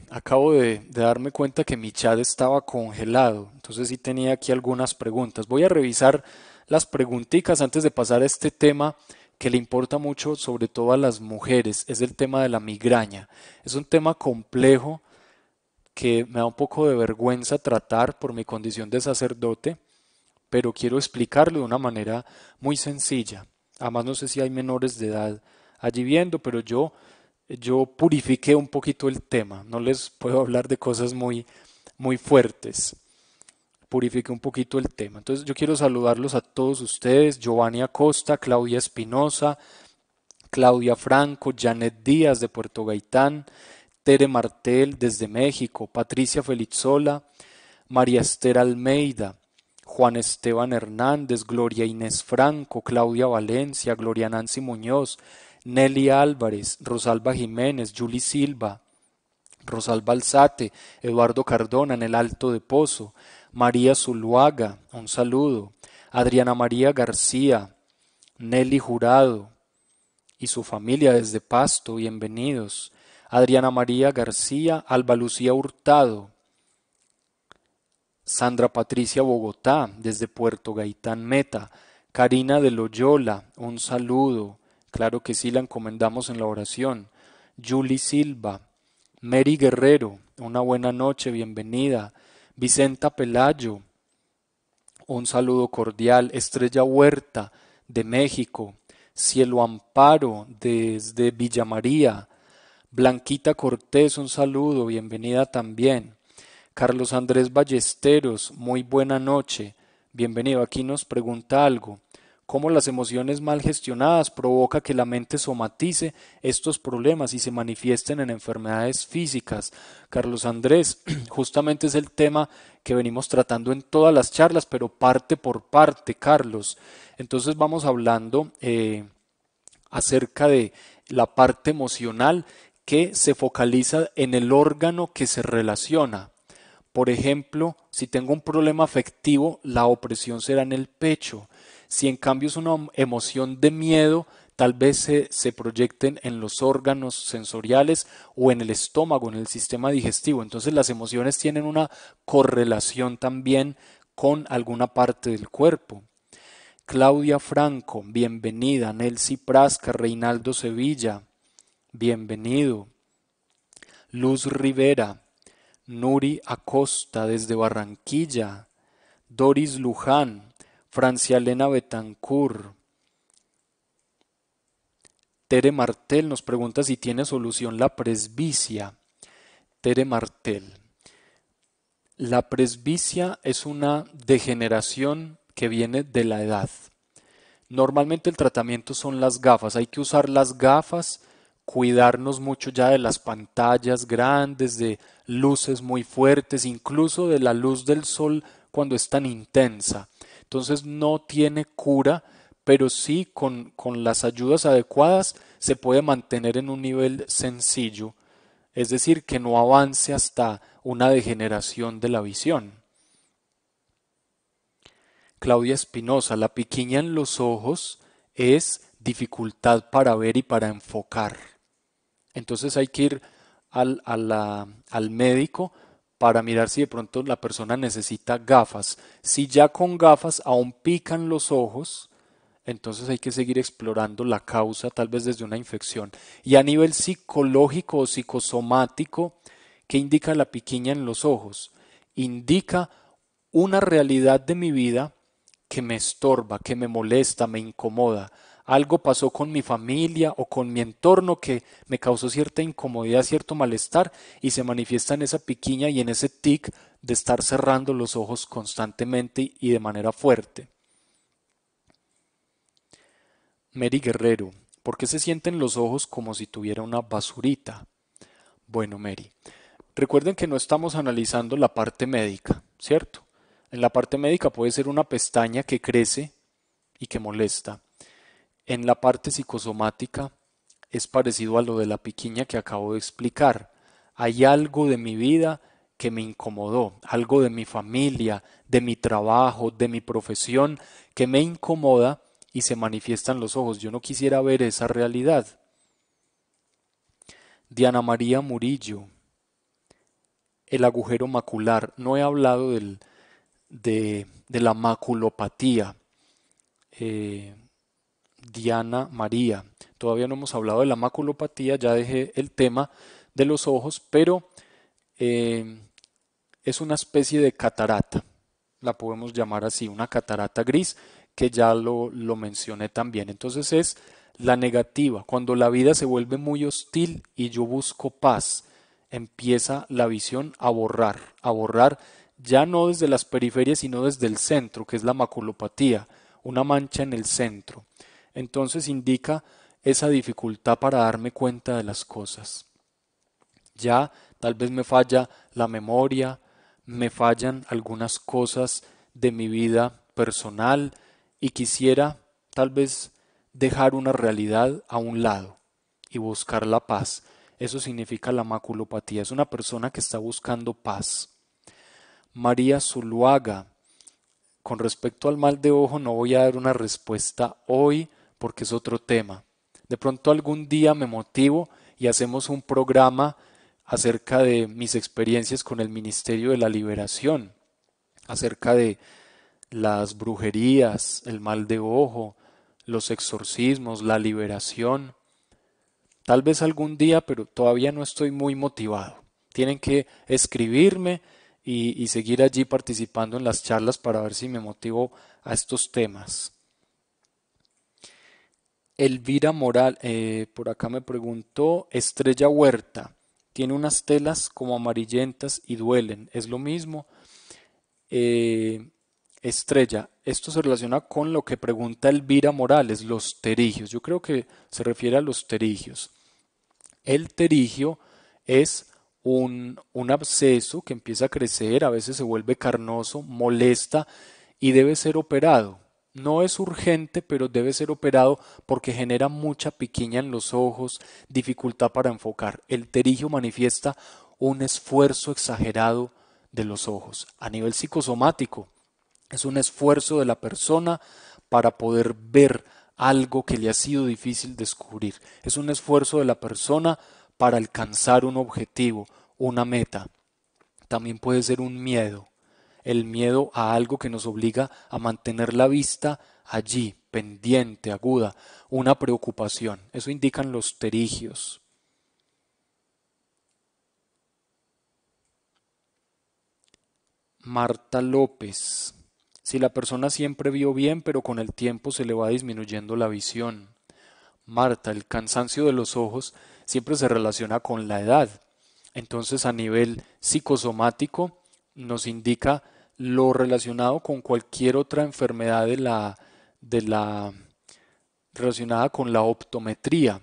acabo de, darme cuenta que mi chat estaba congelado, entonces sí tenía aquí algunas preguntas. Voy a revisar las preguntitas antes de pasar a este tema que le importa mucho, sobre todo a las mujeres, es el tema de la migraña. Es un tema complejo que me da un poco de vergüenza tratar por mi condición de sacerdote, pero quiero explicarlo de una manera muy sencilla. Además no sé si hay menores de edad allí viendo, pero yo yo purifiqué un poquito el tema. No les puedo hablar de cosas muy, muy fuertes. Purifiqué un poquito el tema. Entonces yo quiero saludarlos a todos ustedes, Giovanni Acosta, Claudia Espinosa, Claudia Franco, Janet Díaz de Puerto Gaitán, Tere Martel desde México, Patricia Felizola, María Esther Almeida, Juan Esteban Hernández, Gloria Inés Franco, Claudia Valencia, Gloria Nancy Muñoz, Nelly Álvarez, Rosalba Jiménez, Juli Silva, Rosalba Alzate, Eduardo Cardona en el Alto de Pozo, María Zuluaga, un saludo, Adriana María García, Nelly Jurado y su familia desde Pasto, bienvenidos. Adriana María García, Alba Lucía Hurtado, Sandra Patricia Bogotá, desde Puerto Gaitán Meta, Karina de Loyola, un saludo, claro que sí, la encomendamos en la oración. Julie Silva, Mary Guerrero, una buena noche, bienvenida. Vicenta Pelayo, un saludo cordial. Estrella Huerta, de México. Cielo Amparo, desde Villa María. Blanquita Cortés, un saludo, bienvenida también. Carlos Andrés Ballesteros, muy buena noche. Bienvenido. Aquí nos pregunta algo cómo las emociones mal gestionadas provoca que la mente somatice estos problemas y se manifiesten en enfermedades físicas. Carlos Andrés, justamente es el tema que venimos tratando en todas las charlas, pero parte por parte, Carlos. Entonces vamos hablando eh, acerca de la parte emocional que se focaliza en el órgano que se relaciona. Por ejemplo, si tengo un problema afectivo, la opresión será en el pecho. Si en cambio es una emoción de miedo, tal vez se, proyecten en los órganos sensoriales o en el estómago, en el sistema digestivo. Entonces las emociones tienen una correlación también con alguna parte del cuerpo. Claudia Franco, bienvenida. Nelcy Prasca, Reinaldo Sevilla, bienvenido. Luz Rivera, Nuri Acosta desde Barranquilla, Doris Luján, Francia Elena Betancourt. Tere Martel nos pregunta si tiene solución la presbicia. Tere Martel. La presbicia es una degeneración que viene de la edad. Normalmente el tratamiento son las gafas. Hay que usar las gafas, cuidarnos mucho ya de las pantallas grandes, de luces muy fuertes, incluso de la luz del sol cuando es tan intensa. Entonces no tiene cura, pero sí con, las ayudas adecuadas se puede mantener en un nivel sencillo, es decir, que no avance hasta una degeneración de la visión. Claudia Espinosa, la piquiña en los ojos es dificultad para ver y para enfocar. Entonces hay que ir al, al médico para mirar si de pronto la persona necesita gafas. Si ya con gafas aún pican los ojos, entonces hay que seguir explorando la causa, tal vez desde una infección. Y a nivel psicológico o psicosomático, ¿qué indica la piquiña en los ojos? Indica una realidad de mi vida que me estorba, que me molesta, me incomoda algo pasó con mi familia o con mi entorno que me causó cierta incomodidad, cierto malestar y se manifiesta en esa piquiña y en ese tic de estar cerrando los ojos constantemente y de manera fuerte. Mary Guerrero, ¿por qué se sienten los ojos como si tuviera una basurita? Bueno, Mary, recuerden que no estamos analizando la parte médica, ¿cierto? En la parte médica puede ser una pestaña que crece y que molesta. En la parte psicosomática es parecido a lo de la piquiña que acabo de explicar. Hay algo de mi vida que me incomodó, algo de mi familia, de mi trabajo, de mi profesión, que me incomoda y se manifiestan los ojos. Yo no quisiera ver esa realidad. Diana María Murillo, el agujero macular. No he hablado de, de, la maculopatía. Eh, Diana María. Todavía no hemos hablado de la maculopatía, ya dejé el tema de los ojos, pero eh, es una especie de catarata, la podemos llamar así, una catarata gris, que ya lo, lo mencioné también. Entonces es la negativa, cuando la vida se vuelve muy hostil y yo busco paz, empieza la visión a borrar, a borrar ya no desde las periferias, sino desde el centro, que es la maculopatía, una mancha en el centro entonces indica esa dificultad para darme cuenta de las cosas. Ya tal vez me falla la memoria, me fallan algunas cosas de mi vida personal y quisiera tal vez dejar una realidad a un lado y buscar la paz. Eso significa la maculopatía. Es una persona que está buscando paz. María Zuluaga, con respecto al mal de ojo no voy a dar una respuesta hoy porque es otro tema. De pronto algún día me motivo y hacemos un programa acerca de mis experiencias con el Ministerio de la Liberación, acerca de las brujerías, el mal de ojo, los exorcismos, la liberación. Tal vez algún día, pero todavía no estoy muy motivado. Tienen que escribirme y, seguir allí participando en las charlas para ver si me motivo a estos temas. Elvira Moral, eh, por acá me preguntó, Estrella Huerta, tiene unas telas como amarillentas y duelen, es lo mismo. Eh, estrella, esto se relaciona con lo que pregunta Elvira Morales, los terigios. Yo creo que se refiere a los terigios. El terigio es un, un absceso que empieza a crecer, a veces se vuelve carnoso, molesta y debe ser operado. No es urgente, pero debe ser operado porque genera mucha piquiña en los ojos, dificultad para enfocar. El terigio manifiesta un esfuerzo exagerado de los ojos. A nivel psicosomático, es un esfuerzo de la persona para poder ver algo que le ha sido difícil descubrir. Es un esfuerzo de la persona para alcanzar un objetivo, una meta. También puede ser un miedo el miedo a algo que nos obliga a mantener la vista allí, pendiente, aguda, una preocupación. Eso indican los terigios. Marta López. Si la persona siempre vio bien, pero con el tiempo se le va disminuyendo la visión. Marta, el cansancio de los ojos siempre se relaciona con la edad. Entonces, a nivel psicosomático, nos indica lo relacionado con cualquier otra enfermedad de la, de la relacionada con la optometría,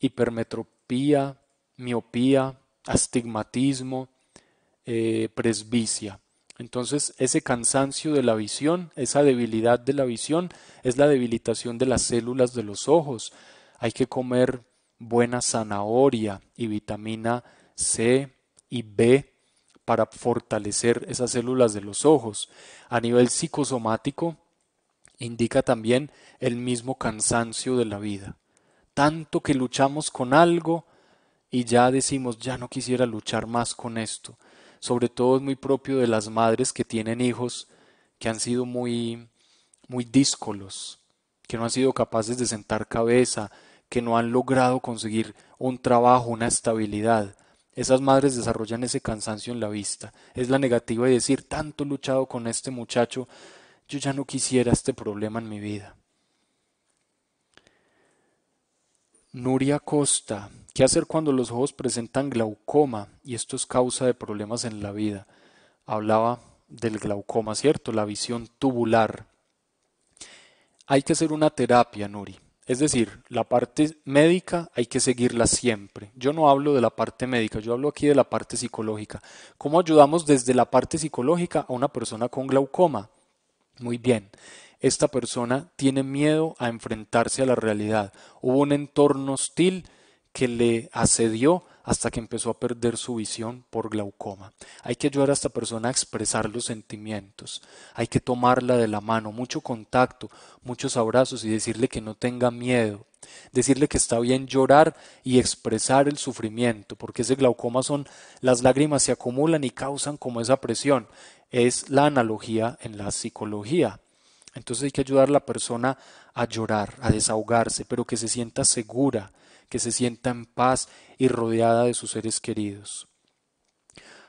hipermetropía, miopía, astigmatismo, eh, presbicia. Entonces, ese cansancio de la visión, esa debilidad de la visión, es la debilitación de las células de los ojos. Hay que comer buena zanahoria y vitamina C y B para fortalecer esas células de los ojos. A nivel psicosomático, indica también el mismo cansancio de la vida. Tanto que luchamos con algo y ya decimos, ya no quisiera luchar más con esto. Sobre todo es muy propio de las madres que tienen hijos que han sido muy, muy díscolos, que no han sido capaces de sentar cabeza, que no han logrado conseguir un trabajo, una estabilidad. Esas madres desarrollan ese cansancio en la vista. Es la negativa de decir, tanto he luchado con este muchacho, yo ya no quisiera este problema en mi vida. Nuria Costa, ¿qué hacer cuando los ojos presentan glaucoma y esto es causa de problemas en la vida? Hablaba del glaucoma, ¿cierto? La visión tubular. Hay que hacer una terapia, Nuri. Es decir, la parte médica hay que seguirla siempre. Yo no hablo de la parte médica, yo hablo aquí de la parte psicológica. ¿Cómo ayudamos desde la parte psicológica a una persona con glaucoma? Muy bien, esta persona tiene miedo a enfrentarse a la realidad. Hubo un entorno hostil que le asedió hasta que empezó a perder su visión por glaucoma. Hay que ayudar a esta persona a expresar los sentimientos, hay que tomarla de la mano, mucho contacto, muchos abrazos y decirle que no tenga miedo, decirle que está bien llorar y expresar el sufrimiento, porque ese glaucoma son las lágrimas se acumulan y causan como esa presión. Es la analogía en la psicología. Entonces hay que ayudar a la persona a llorar, a desahogarse, pero que se sienta segura, que se sienta en paz y rodeada de sus seres queridos.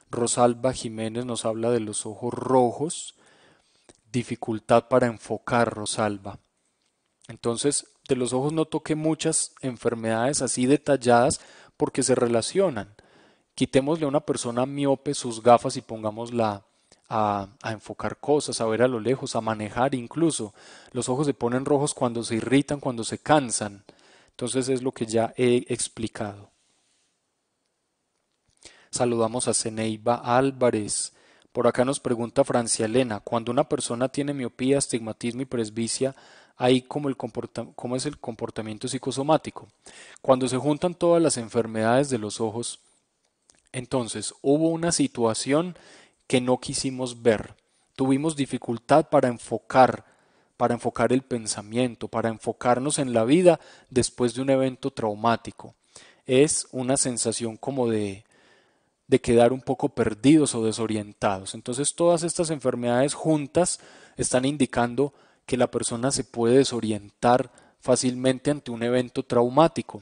Rosalba Jiménez nos habla de los ojos rojos, dificultad para enfocar, Rosalba. Entonces, de los ojos no toque muchas enfermedades así detalladas porque se relacionan. Quitémosle a una persona miope sus gafas y pongámosla a, a, enfocar cosas, a ver a lo lejos, a manejar incluso. Los ojos se ponen rojos cuando se irritan, cuando se cansan. Entonces es lo que ya he explicado. Saludamos a Ceneiva Álvarez. Por acá nos pregunta Francia Elena, cuando una persona tiene miopía, astigmatismo y presbicia, ahí cómo es el comportamiento psicosomático. Cuando se juntan todas las enfermedades de los ojos, entonces hubo una situación que no quisimos ver. Tuvimos dificultad para enfocar para enfocar el pensamiento, para enfocarnos en la vida después de un evento traumático. Es una sensación como de, de quedar un poco perdidos o desorientados. Entonces todas estas enfermedades juntas están indicando que la persona se puede desorientar fácilmente ante un evento traumático.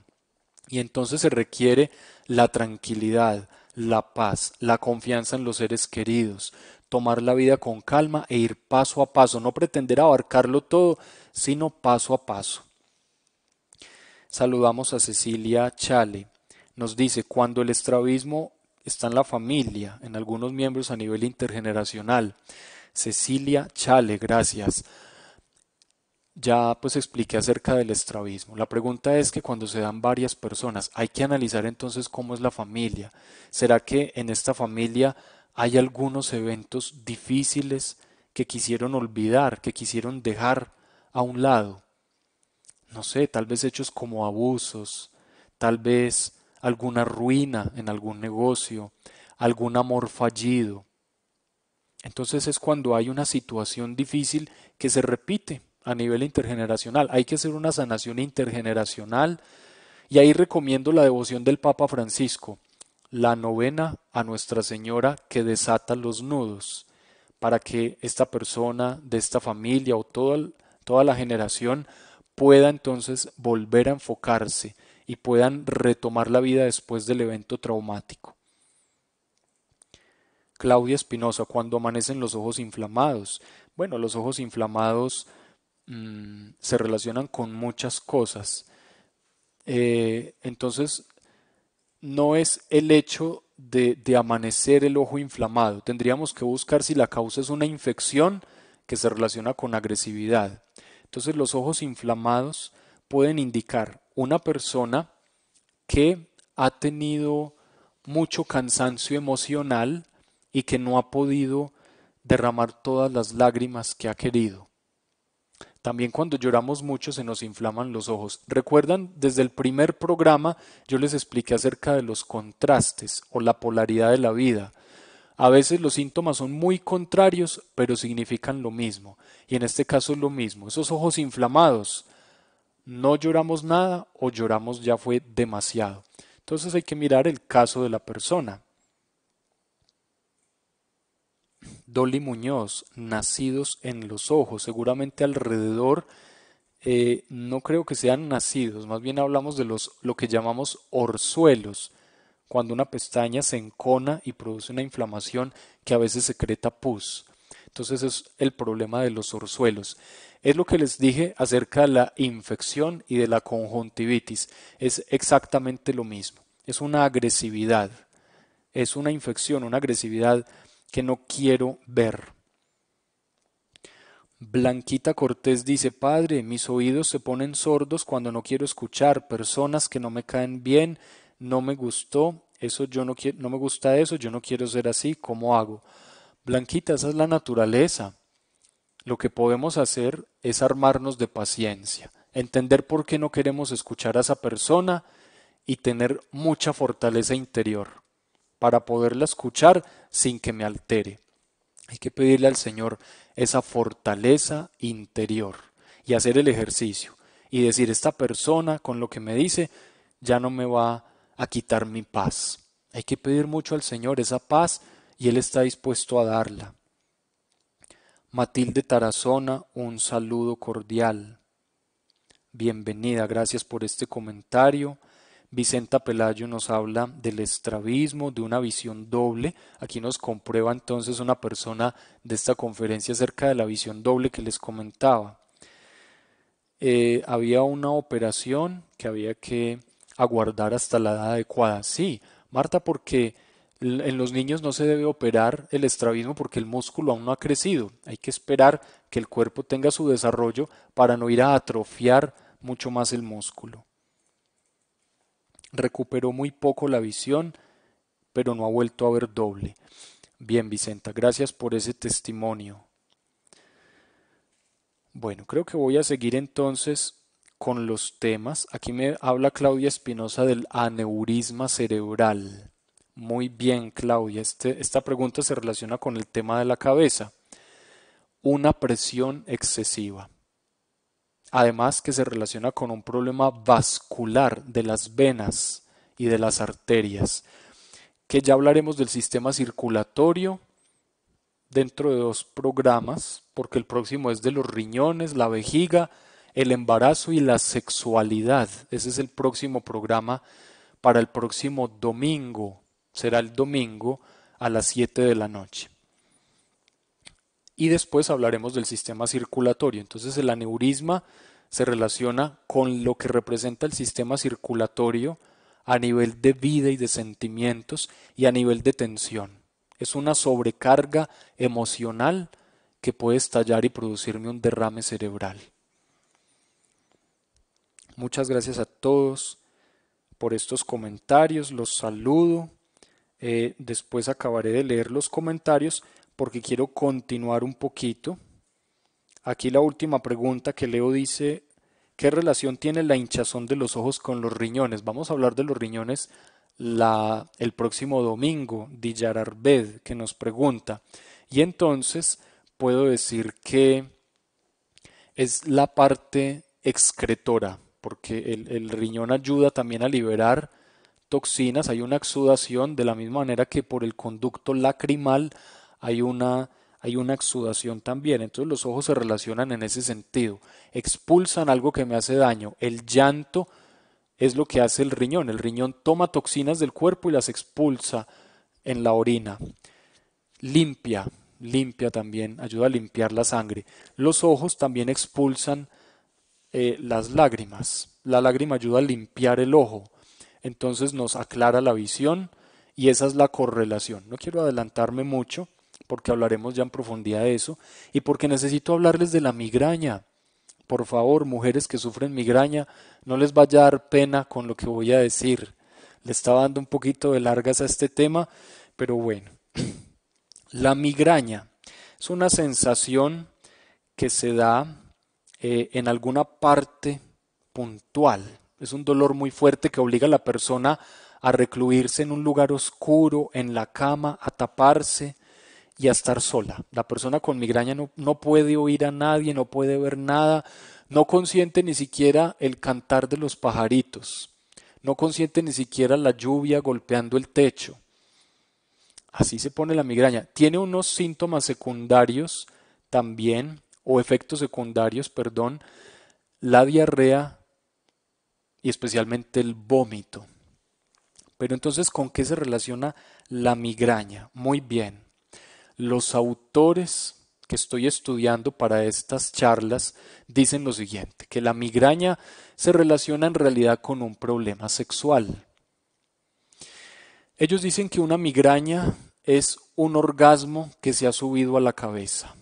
Y entonces se requiere la tranquilidad, la paz, la confianza en los seres queridos, tomar la vida con calma e ir paso a paso, no pretender abarcarlo todo, sino paso a paso. Saludamos a Cecilia Chale. Nos dice, cuando el estrabismo está en la familia, en algunos miembros a nivel intergeneracional. Cecilia Chale, gracias ya pues expliqué acerca del estrabismo. La pregunta es que cuando se dan varias personas, hay que analizar entonces cómo es la familia. ¿Será que en esta familia hay algunos eventos difíciles que quisieron olvidar, que quisieron dejar a un lado? No sé, tal vez hechos como abusos, tal vez alguna ruina en algún negocio, algún amor fallido. Entonces es cuando hay una situación difícil que se repite a nivel intergeneracional. Hay que hacer una sanación intergeneracional y ahí recomiendo la devoción del Papa Francisco, la novena a Nuestra Señora que desata los nudos, para que esta persona de esta familia o toda, toda la generación pueda entonces volver a enfocarse y puedan retomar la vida después del evento traumático. Claudia Espinosa, cuando amanecen los ojos inflamados. Bueno, los ojos inflamados Mm. se relacionan con muchas cosas. Eh, entonces, no es el hecho de, de, amanecer el ojo inflamado. Tendríamos que buscar si la causa es una infección que se relaciona con agresividad. Entonces, los ojos inflamados pueden indicar una persona que ha tenido mucho cansancio emocional y que no ha podido derramar todas las lágrimas que ha querido. También cuando lloramos mucho se nos inflaman los ojos. Recuerdan, desde el primer programa yo les expliqué acerca de los contrastes o la polaridad de la vida. A veces los síntomas son muy contrarios, pero significan lo mismo. Y en este caso es lo mismo. Esos ojos inflamados, no lloramos nada o lloramos ya fue demasiado. Entonces hay que mirar el caso de la persona. Dolly Muñoz, nacidos en los ojos, seguramente alrededor, eh, no creo que sean nacidos, más bien hablamos de los, lo que llamamos orzuelos, cuando una pestaña se encona y produce una inflamación que a veces secreta pus. Entonces es el problema de los orzuelos. Es lo que les dije acerca de la infección y de la conjuntivitis. Es exactamente lo mismo. Es una agresividad. Es una infección, una agresividad que no quiero ver. Blanquita Cortés dice, Padre, mis oídos se ponen sordos cuando no quiero escuchar, personas que no me caen bien, no me gustó, eso yo no no me gusta eso, yo no quiero ser así, ¿cómo hago? Blanquita, esa es la naturaleza. Lo que podemos hacer es armarnos de paciencia, entender por qué no queremos escuchar a esa persona y tener mucha fortaleza interior para poderla escuchar sin que me altere. Hay que pedirle al Señor esa fortaleza interior y hacer el ejercicio y decir, esta persona con lo que me dice ya no me va a quitar mi paz. Hay que pedir mucho al Señor esa paz y Él está dispuesto a darla. Matilde Tarazona, un saludo cordial. Bienvenida, gracias por este comentario. Vicenta Pelayo nos habla del estrabismo, de una visión doble. Aquí nos comprueba entonces una persona de esta conferencia acerca de la visión doble que les comentaba. Eh, había una operación que había que aguardar hasta la edad adecuada. Sí, Marta, porque en los niños no se debe operar el estrabismo porque el músculo aún no ha crecido. Hay que esperar que el cuerpo tenga su desarrollo para no ir a atrofiar mucho más el músculo recuperó muy poco la visión, pero no ha vuelto a ver doble. Bien, Vicenta, gracias por ese testimonio. Bueno, creo que voy a seguir entonces con los temas. Aquí me habla Claudia Espinosa del aneurisma cerebral. Muy bien, Claudia. Este, esta pregunta se relaciona con el tema de la cabeza. Una presión excesiva además que se relaciona con un problema vascular de las venas y de las arterias, que ya hablaremos del sistema circulatorio dentro de dos programas, porque el próximo es de los riñones, la vejiga, el embarazo y la sexualidad. Ese es el próximo programa para el próximo domingo. Será el domingo a las 7 de la noche y después hablaremos del sistema circulatorio. Entonces el aneurisma se relaciona con lo que representa el sistema circulatorio a nivel de vida y de sentimientos y a nivel de tensión. Es una sobrecarga emocional que puede estallar y producirme un derrame cerebral. Muchas gracias a todos por estos comentarios, los saludo. Eh, después acabaré de leer los comentarios, porque quiero continuar un poquito. Aquí la última pregunta que Leo dice, ¿qué relación tiene la hinchazón de los ojos con los riñones? Vamos a hablar de los riñones la, el próximo domingo, Dillararbed que nos pregunta. Y entonces puedo decir que es la parte excretora, porque el riñón ayuda también a liberar toxinas, hay una exudación de la misma manera que por el conducto lacrimal hay una, hay una exudación también. Entonces los ojos se relacionan en ese sentido. Expulsan algo que me hace daño. El llanto es lo que hace el riñón. El riñón toma toxinas del cuerpo y las expulsa en la orina. Limpia, limpia también, ayuda a limpiar la sangre. Los ojos también expulsan eh, las lágrimas. La lágrima ayuda a limpiar el ojo. Entonces nos aclara la visión y esa es la correlación. No quiero adelantarme mucho, porque hablaremos ya en profundidad de eso, y porque necesito hablarles de la migraña. Por favor, mujeres que sufren migraña, no les vaya a dar pena con lo que voy a decir. Le estaba dando un poquito de largas a este tema, pero bueno. La migraña es una sensación que se da eh, en alguna parte puntual. Es un dolor muy fuerte que obliga a la persona a recluirse en un lugar oscuro, en la cama, a taparse, estar sola. La persona con migraña no, no puede oír a nadie, no puede ver nada, no consiente ni siquiera el cantar de los pajaritos, no consiente ni siquiera la lluvia golpeando el techo. Así se pone la migraña. Tiene unos síntomas secundarios también, o efectos secundarios, perdón, la diarrea y especialmente el vómito. Pero entonces, ¿con qué se relaciona la migraña? Muy bien los autores que estoy estudiando para estas charlas dicen lo siguiente, que la migraña se relaciona en realidad con un problema sexual. Ellos dicen que una migraña es un orgasmo que se ha subido a la cabeza,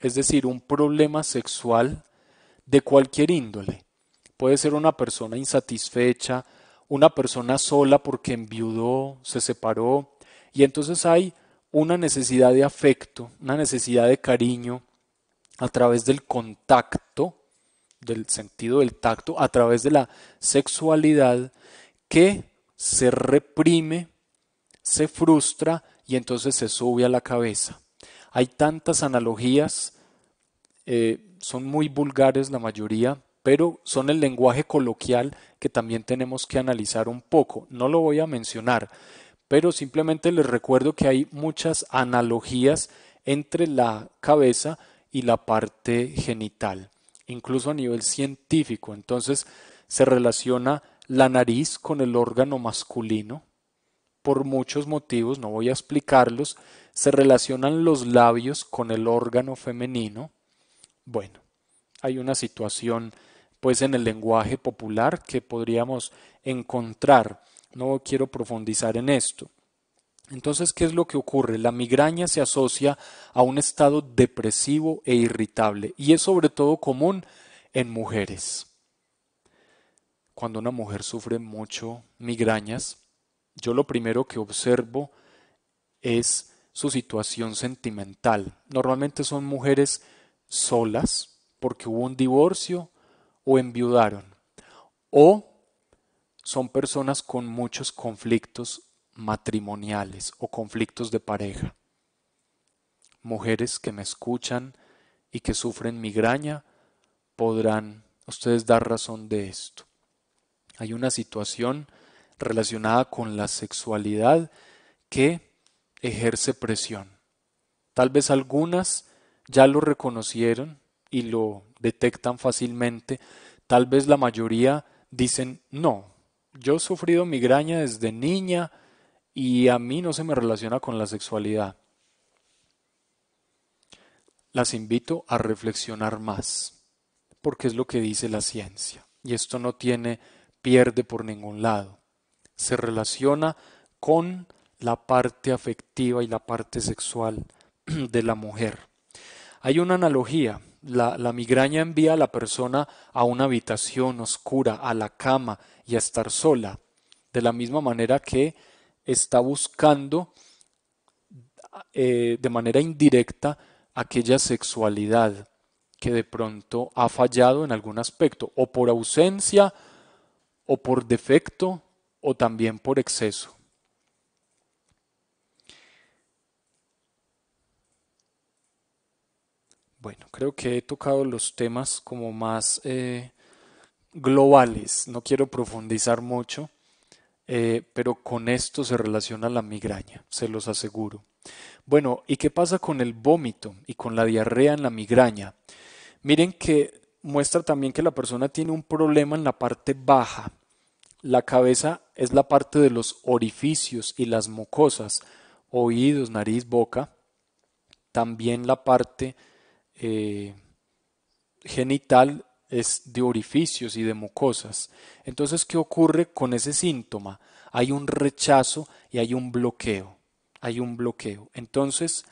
es decir, un problema sexual de cualquier índole. Puede ser una persona insatisfecha, una persona sola porque enviudó, se separó, y entonces hay una necesidad de afecto, una necesidad de cariño a través del contacto, del sentido del tacto, a través de la sexualidad que se reprime, se frustra y entonces se sube a la cabeza. Hay tantas analogías, eh, son muy vulgares la mayoría, pero son el lenguaje coloquial que también tenemos que analizar un poco. No lo voy a mencionar, pero simplemente les recuerdo que hay muchas analogías entre la cabeza y la parte genital, incluso a nivel científico. Entonces se relaciona la nariz con el órgano masculino, por muchos motivos, no voy a explicarlos, se relacionan los labios con el órgano femenino. Bueno, hay una situación pues en el lenguaje popular que podríamos encontrar. No quiero profundizar en esto. Entonces, ¿qué es lo que ocurre? La migraña se asocia a un estado depresivo e irritable y es sobre todo común en mujeres. Cuando una mujer sufre mucho migrañas, yo lo primero que observo es su situación sentimental. Normalmente son mujeres solas porque hubo un divorcio o enviudaron o son personas con muchos conflictos matrimoniales o conflictos de pareja. Mujeres que me escuchan y que sufren migraña podrán ustedes dar razón de esto. Hay una situación relacionada con la sexualidad que ejerce presión. Tal vez algunas ya lo reconocieron y lo detectan fácilmente, tal vez la mayoría dicen no, yo he sufrido migraña desde niña y a mí no se me relaciona con la sexualidad. Las invito a reflexionar más, porque es lo que dice la ciencia. Y esto no tiene pierde por ningún lado. Se relaciona con la parte afectiva y la parte sexual de la mujer. Hay una analogía la, migraña envía a la persona a una habitación oscura, a la cama y a estar sola, de la misma manera que está buscando eh, de manera indirecta aquella sexualidad que de pronto ha fallado en algún aspecto, o por ausencia, o por defecto, o también por exceso. Bueno, creo que he tocado los temas como más eh, globales. No quiero profundizar mucho, eh, pero con esto se relaciona la migraña, se los aseguro. Bueno, ¿y qué pasa con el vómito y con la diarrea en la migraña? Miren que muestra también que la persona tiene un problema en la parte baja. La cabeza es la parte de los orificios y las mucosas, oídos, nariz, boca. También la parte eh, genital es de orificios y de mucosas. Entonces, ¿qué ocurre con ese síntoma? Hay un rechazo y hay un bloqueo. Hay un bloqueo. Entonces,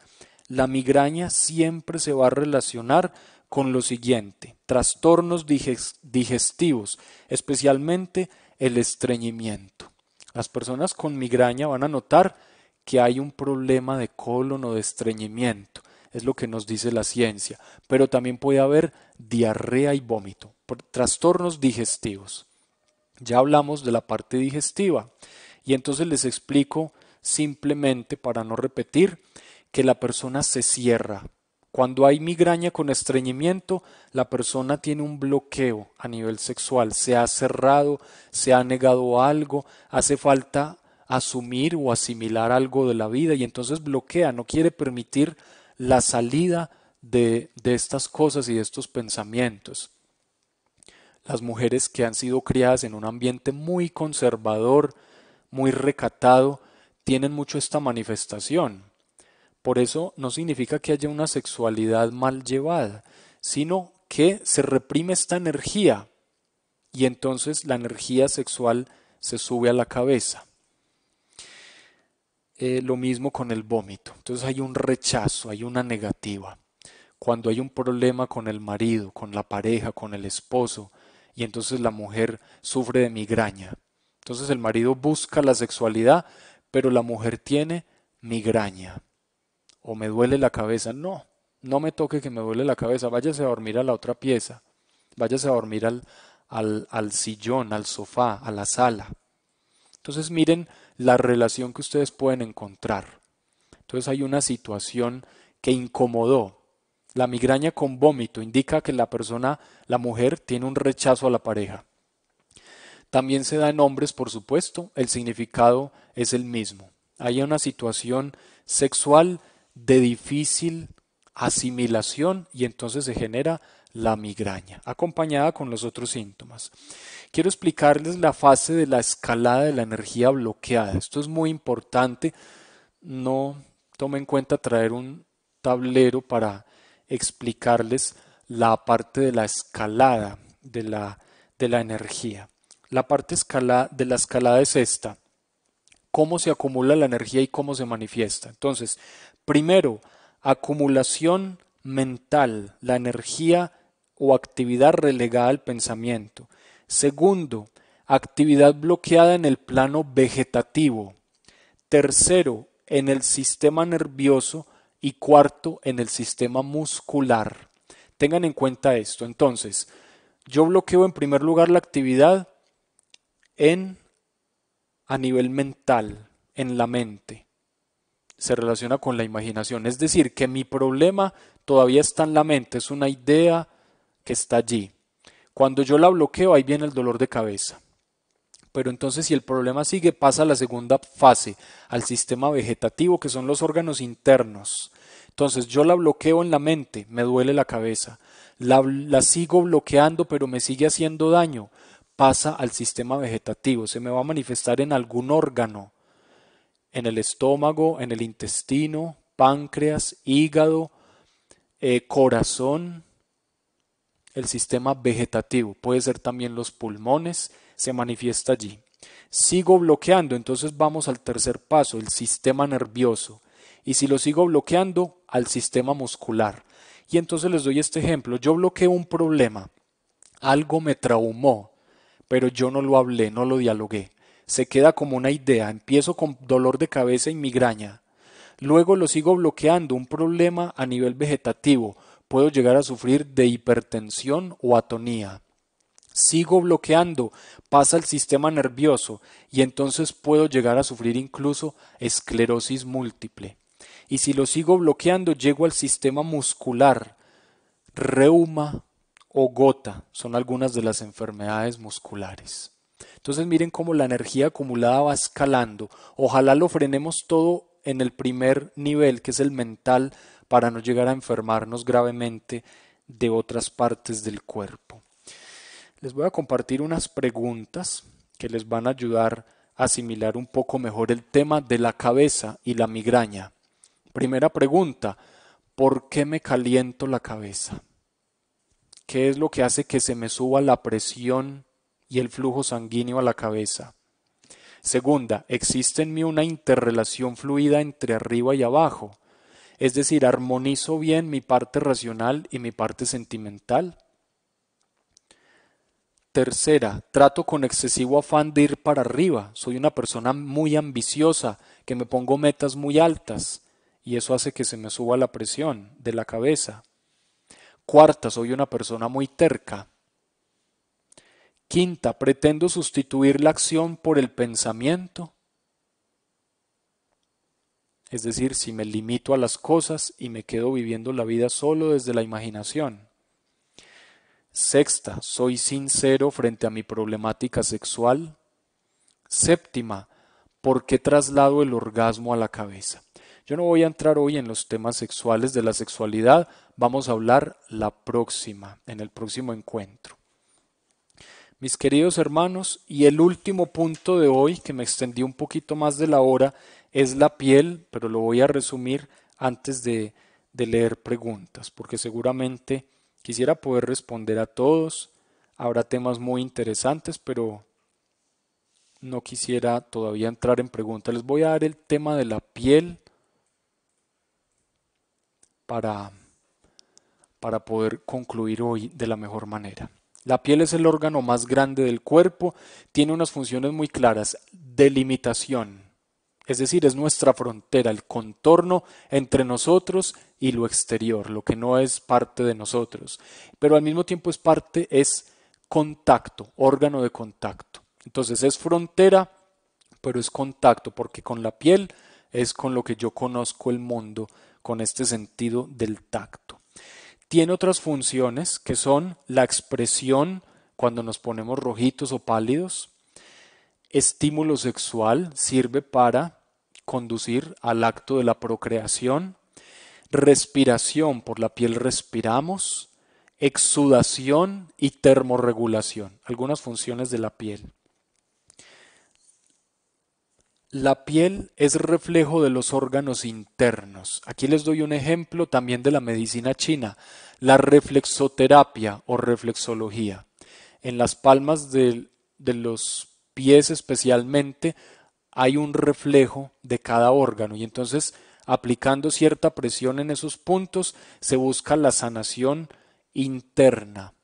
la migraña siempre se va a relacionar con lo siguiente, trastornos digestivos, especialmente el estreñimiento. Las personas con migraña van a notar que hay un problema de colon o de estreñimiento es lo que nos dice la ciencia, pero también puede haber diarrea y vómito, trastornos digestivos. Ya hablamos de la parte digestiva y entonces les explico simplemente para no repetir que la persona se cierra. Cuando hay migraña con estreñimiento, la persona tiene un bloqueo a nivel sexual, se ha cerrado, se ha negado algo, hace falta asumir o asimilar algo de la vida y entonces bloquea, no quiere permitir la salida de, estas cosas y de estos pensamientos. Las mujeres que han sido criadas en un ambiente muy conservador, muy recatado, tienen mucho esta manifestación. Por eso no significa que haya una sexualidad mal llevada, sino que se reprime esta energía y entonces la energía sexual se sube a la cabeza. Eh, lo mismo con el vómito. Entonces hay un rechazo, hay una negativa. Cuando hay un problema con el marido, con la pareja, con el esposo, y entonces la mujer sufre de migraña. Entonces el marido busca la sexualidad, pero la mujer tiene migraña. O me duele la cabeza. No, no me toque que me duele la cabeza. Váyase a dormir a la otra pieza. Váyase a dormir al, al sillón, al sofá, a la sala. Entonces miren la relación que ustedes pueden encontrar. Entonces hay una situación que incomodó. La migraña con vómito indica que la persona, la mujer, tiene un rechazo a la pareja. También se da en hombres, por supuesto, el significado es el mismo. Hay una situación sexual de difícil asimilación y entonces se genera la migraña, acompañada con los otros síntomas. Quiero explicarles la fase de la escalada de la energía bloqueada. Esto es muy importante. No tomen en cuenta traer un tablero para explicarles la parte de la escalada de la, de la energía. La parte de la escalada es esta. Cómo se acumula la energía y cómo se manifiesta. Entonces, primero, acumulación mental, la energía o actividad relegada al pensamiento. Segundo, actividad bloqueada en el plano vegetativo. Tercero, en el sistema nervioso y cuarto, en el sistema muscular. Tengan en cuenta esto. Entonces, yo bloqueo en primer lugar la actividad en a nivel mental, en la mente. Se relaciona con la imaginación, es decir, que mi problema todavía está en la mente, es una idea, que está allí. Cuando yo la bloqueo, ahí viene el dolor de cabeza. Pero entonces si el problema sigue, pasa a la segunda fase, al sistema vegetativo, que son los órganos internos. Entonces yo la bloqueo en la mente, me duele la cabeza. La, sigo bloqueando, pero me sigue haciendo daño. Pasa al sistema vegetativo, se me va a manifestar en algún órgano, en el estómago, en el intestino, páncreas, hígado, eh, corazón, el sistema vegetativo, puede ser también los pulmones, se manifiesta allí. Sigo bloqueando, entonces vamos al tercer paso, el sistema nervioso. Y si lo sigo bloqueando, al sistema muscular. Y entonces les doy este ejemplo. Yo bloqueo un problema, algo me traumó, pero yo no lo hablé, no lo dialogué. Se queda como una idea, empiezo con dolor de cabeza y migraña. Luego lo sigo bloqueando, un problema a nivel vegetativo, puedo llegar a sufrir de hipertensión o atonía. Sigo bloqueando, pasa al sistema nervioso y entonces puedo llegar a sufrir incluso esclerosis múltiple. Y si lo sigo bloqueando, llego al sistema muscular, reuma o gota, son algunas de las enfermedades musculares. Entonces miren cómo la energía acumulada va escalando. Ojalá lo frenemos todo en el primer nivel, que es el mental para no llegar a enfermarnos gravemente de otras partes del cuerpo. Les voy a compartir unas preguntas que les van a ayudar a asimilar un poco mejor el tema de la cabeza y la migraña. Primera pregunta, ¿por qué me caliento la cabeza? ¿Qué es lo que hace que se me suba la presión y el flujo sanguíneo a la cabeza? Segunda, ¿existe en mí una interrelación fluida entre arriba y abajo? Es decir, armonizo bien mi parte racional y mi parte sentimental. Tercera, trato con excesivo afán de ir para arriba. Soy una persona muy ambiciosa, que me pongo metas muy altas, y eso hace que se me suba la presión de la cabeza. Cuarta, soy una persona muy terca. Quinta, pretendo sustituir la acción por el pensamiento es decir, si me limito a las cosas y me quedo viviendo la vida solo desde la imaginación. Sexta, soy sincero frente a mi problemática sexual. Séptima, ¿por qué traslado el orgasmo a la cabeza? Yo no voy a entrar hoy en los temas sexuales de la sexualidad, vamos a hablar la próxima, en el próximo encuentro. Mis queridos hermanos, y el último punto de hoy, que me extendí un poquito más de la hora, es la piel, pero lo voy a resumir antes de, leer preguntas, porque seguramente quisiera poder responder a todos. Habrá temas muy interesantes, pero no quisiera todavía entrar en preguntas. Les voy a dar el tema de la piel para, para poder concluir hoy de la mejor manera. La piel es el órgano más grande del cuerpo, tiene unas funciones muy claras, delimitación, es decir, es nuestra frontera, el contorno entre nosotros y lo exterior, lo que no es parte de nosotros. Pero al mismo tiempo es parte, es contacto, órgano de contacto. Entonces es frontera, pero es contacto, porque con la piel es con lo que yo conozco el mundo, con este sentido del tacto. Tiene otras funciones que son la expresión cuando nos ponemos rojitos o pálidos, estímulo sexual sirve para conducir al acto de la procreación, respiración, por la piel respiramos, exudación y termorregulación, algunas funciones de la piel. La piel es reflejo de los órganos internos. Aquí les doy un ejemplo también de la medicina china, la reflexoterapia o reflexología. En las palmas de, de los pies especialmente hay un reflejo de cada órgano y entonces aplicando cierta presión en esos puntos se busca la sanación interna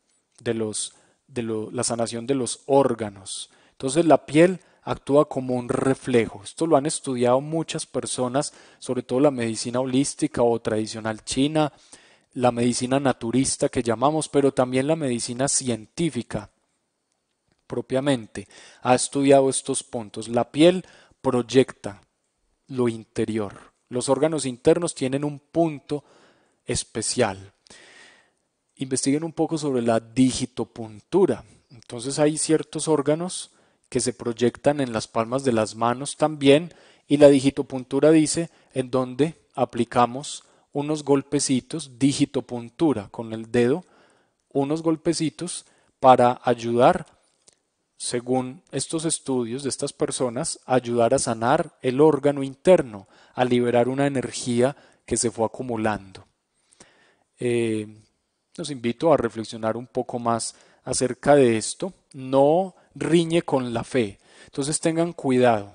de los de la sanación de los órganos. Entonces la piel actúa como un reflejo. Esto lo han estudiado muchas personas, sobre todo la medicina holística o tradicional china, la medicina naturista que llamamos, pero también la medicina científica propiamente ha estudiado estos puntos. La piel proyecta lo interior. Los órganos internos tienen un punto especial. Investiguen un poco sobre la digitopuntura. Entonces hay ciertos órganos que se proyectan en las palmas de las manos también y la digitopuntura dice en donde aplicamos unos golpecitos, digitopuntura con el dedo, unos golpecitos para ayudar según estos estudios de estas personas, ayudar a sanar el órgano interno, a liberar una energía que se fue acumulando. Eh, los invito a reflexionar un poco más acerca de esto. No riñe con la fe. Entonces tengan cuidado,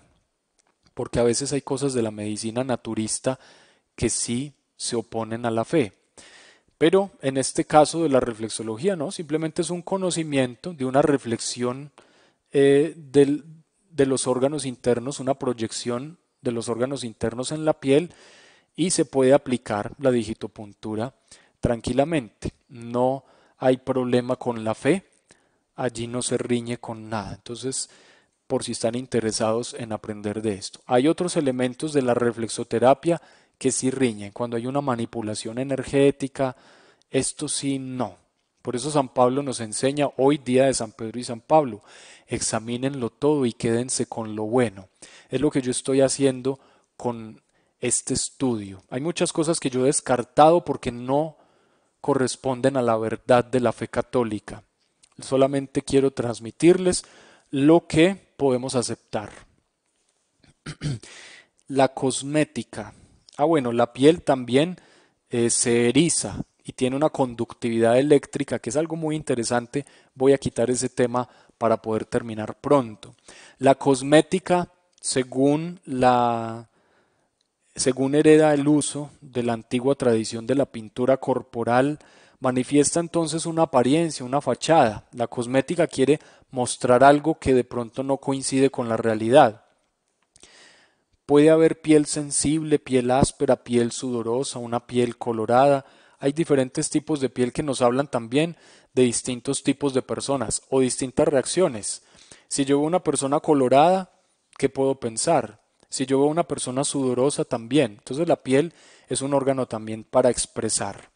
porque a veces hay cosas de la medicina naturista que sí se oponen a la fe. Pero en este caso de la reflexología, no, simplemente es un conocimiento de una reflexión eh, de los órganos internos, una proyección de los órganos internos en la piel y se puede aplicar la digitopuntura tranquilamente. No hay problema con la fe, allí no se riñe con nada. Entonces, por si están interesados en aprender de esto. Hay otros elementos de la reflexoterapia que sí riñen. Cuando hay una manipulación energética, esto sí no. Por eso San Pablo nos enseña hoy día de San Pedro y San Pablo, examínenlo todo y quédense con lo bueno. Es lo que yo estoy haciendo con este estudio. Hay muchas cosas que yo he descartado porque no corresponden a la verdad de la fe católica. Solamente quiero transmitirles lo que podemos aceptar. la cosmética. Ah, bueno, la piel también eh, se eriza, y tiene una conductividad eléctrica, que es algo muy interesante. Voy a quitar ese tema para poder terminar pronto. La cosmética, según según hereda el uso de la antigua tradición de la pintura corporal, manifiesta entonces una apariencia, una fachada. La cosmética quiere mostrar algo que de pronto no coincide con la realidad. Puede haber piel sensible, piel áspera, piel sudorosa, una piel colorada, hay diferentes tipos de piel que nos hablan también de distintos tipos de personas o distintas reacciones. Si yo veo una persona colorada, ¿qué puedo pensar? Si yo veo una persona sudorosa también. Entonces la piel es un órgano también para expresar.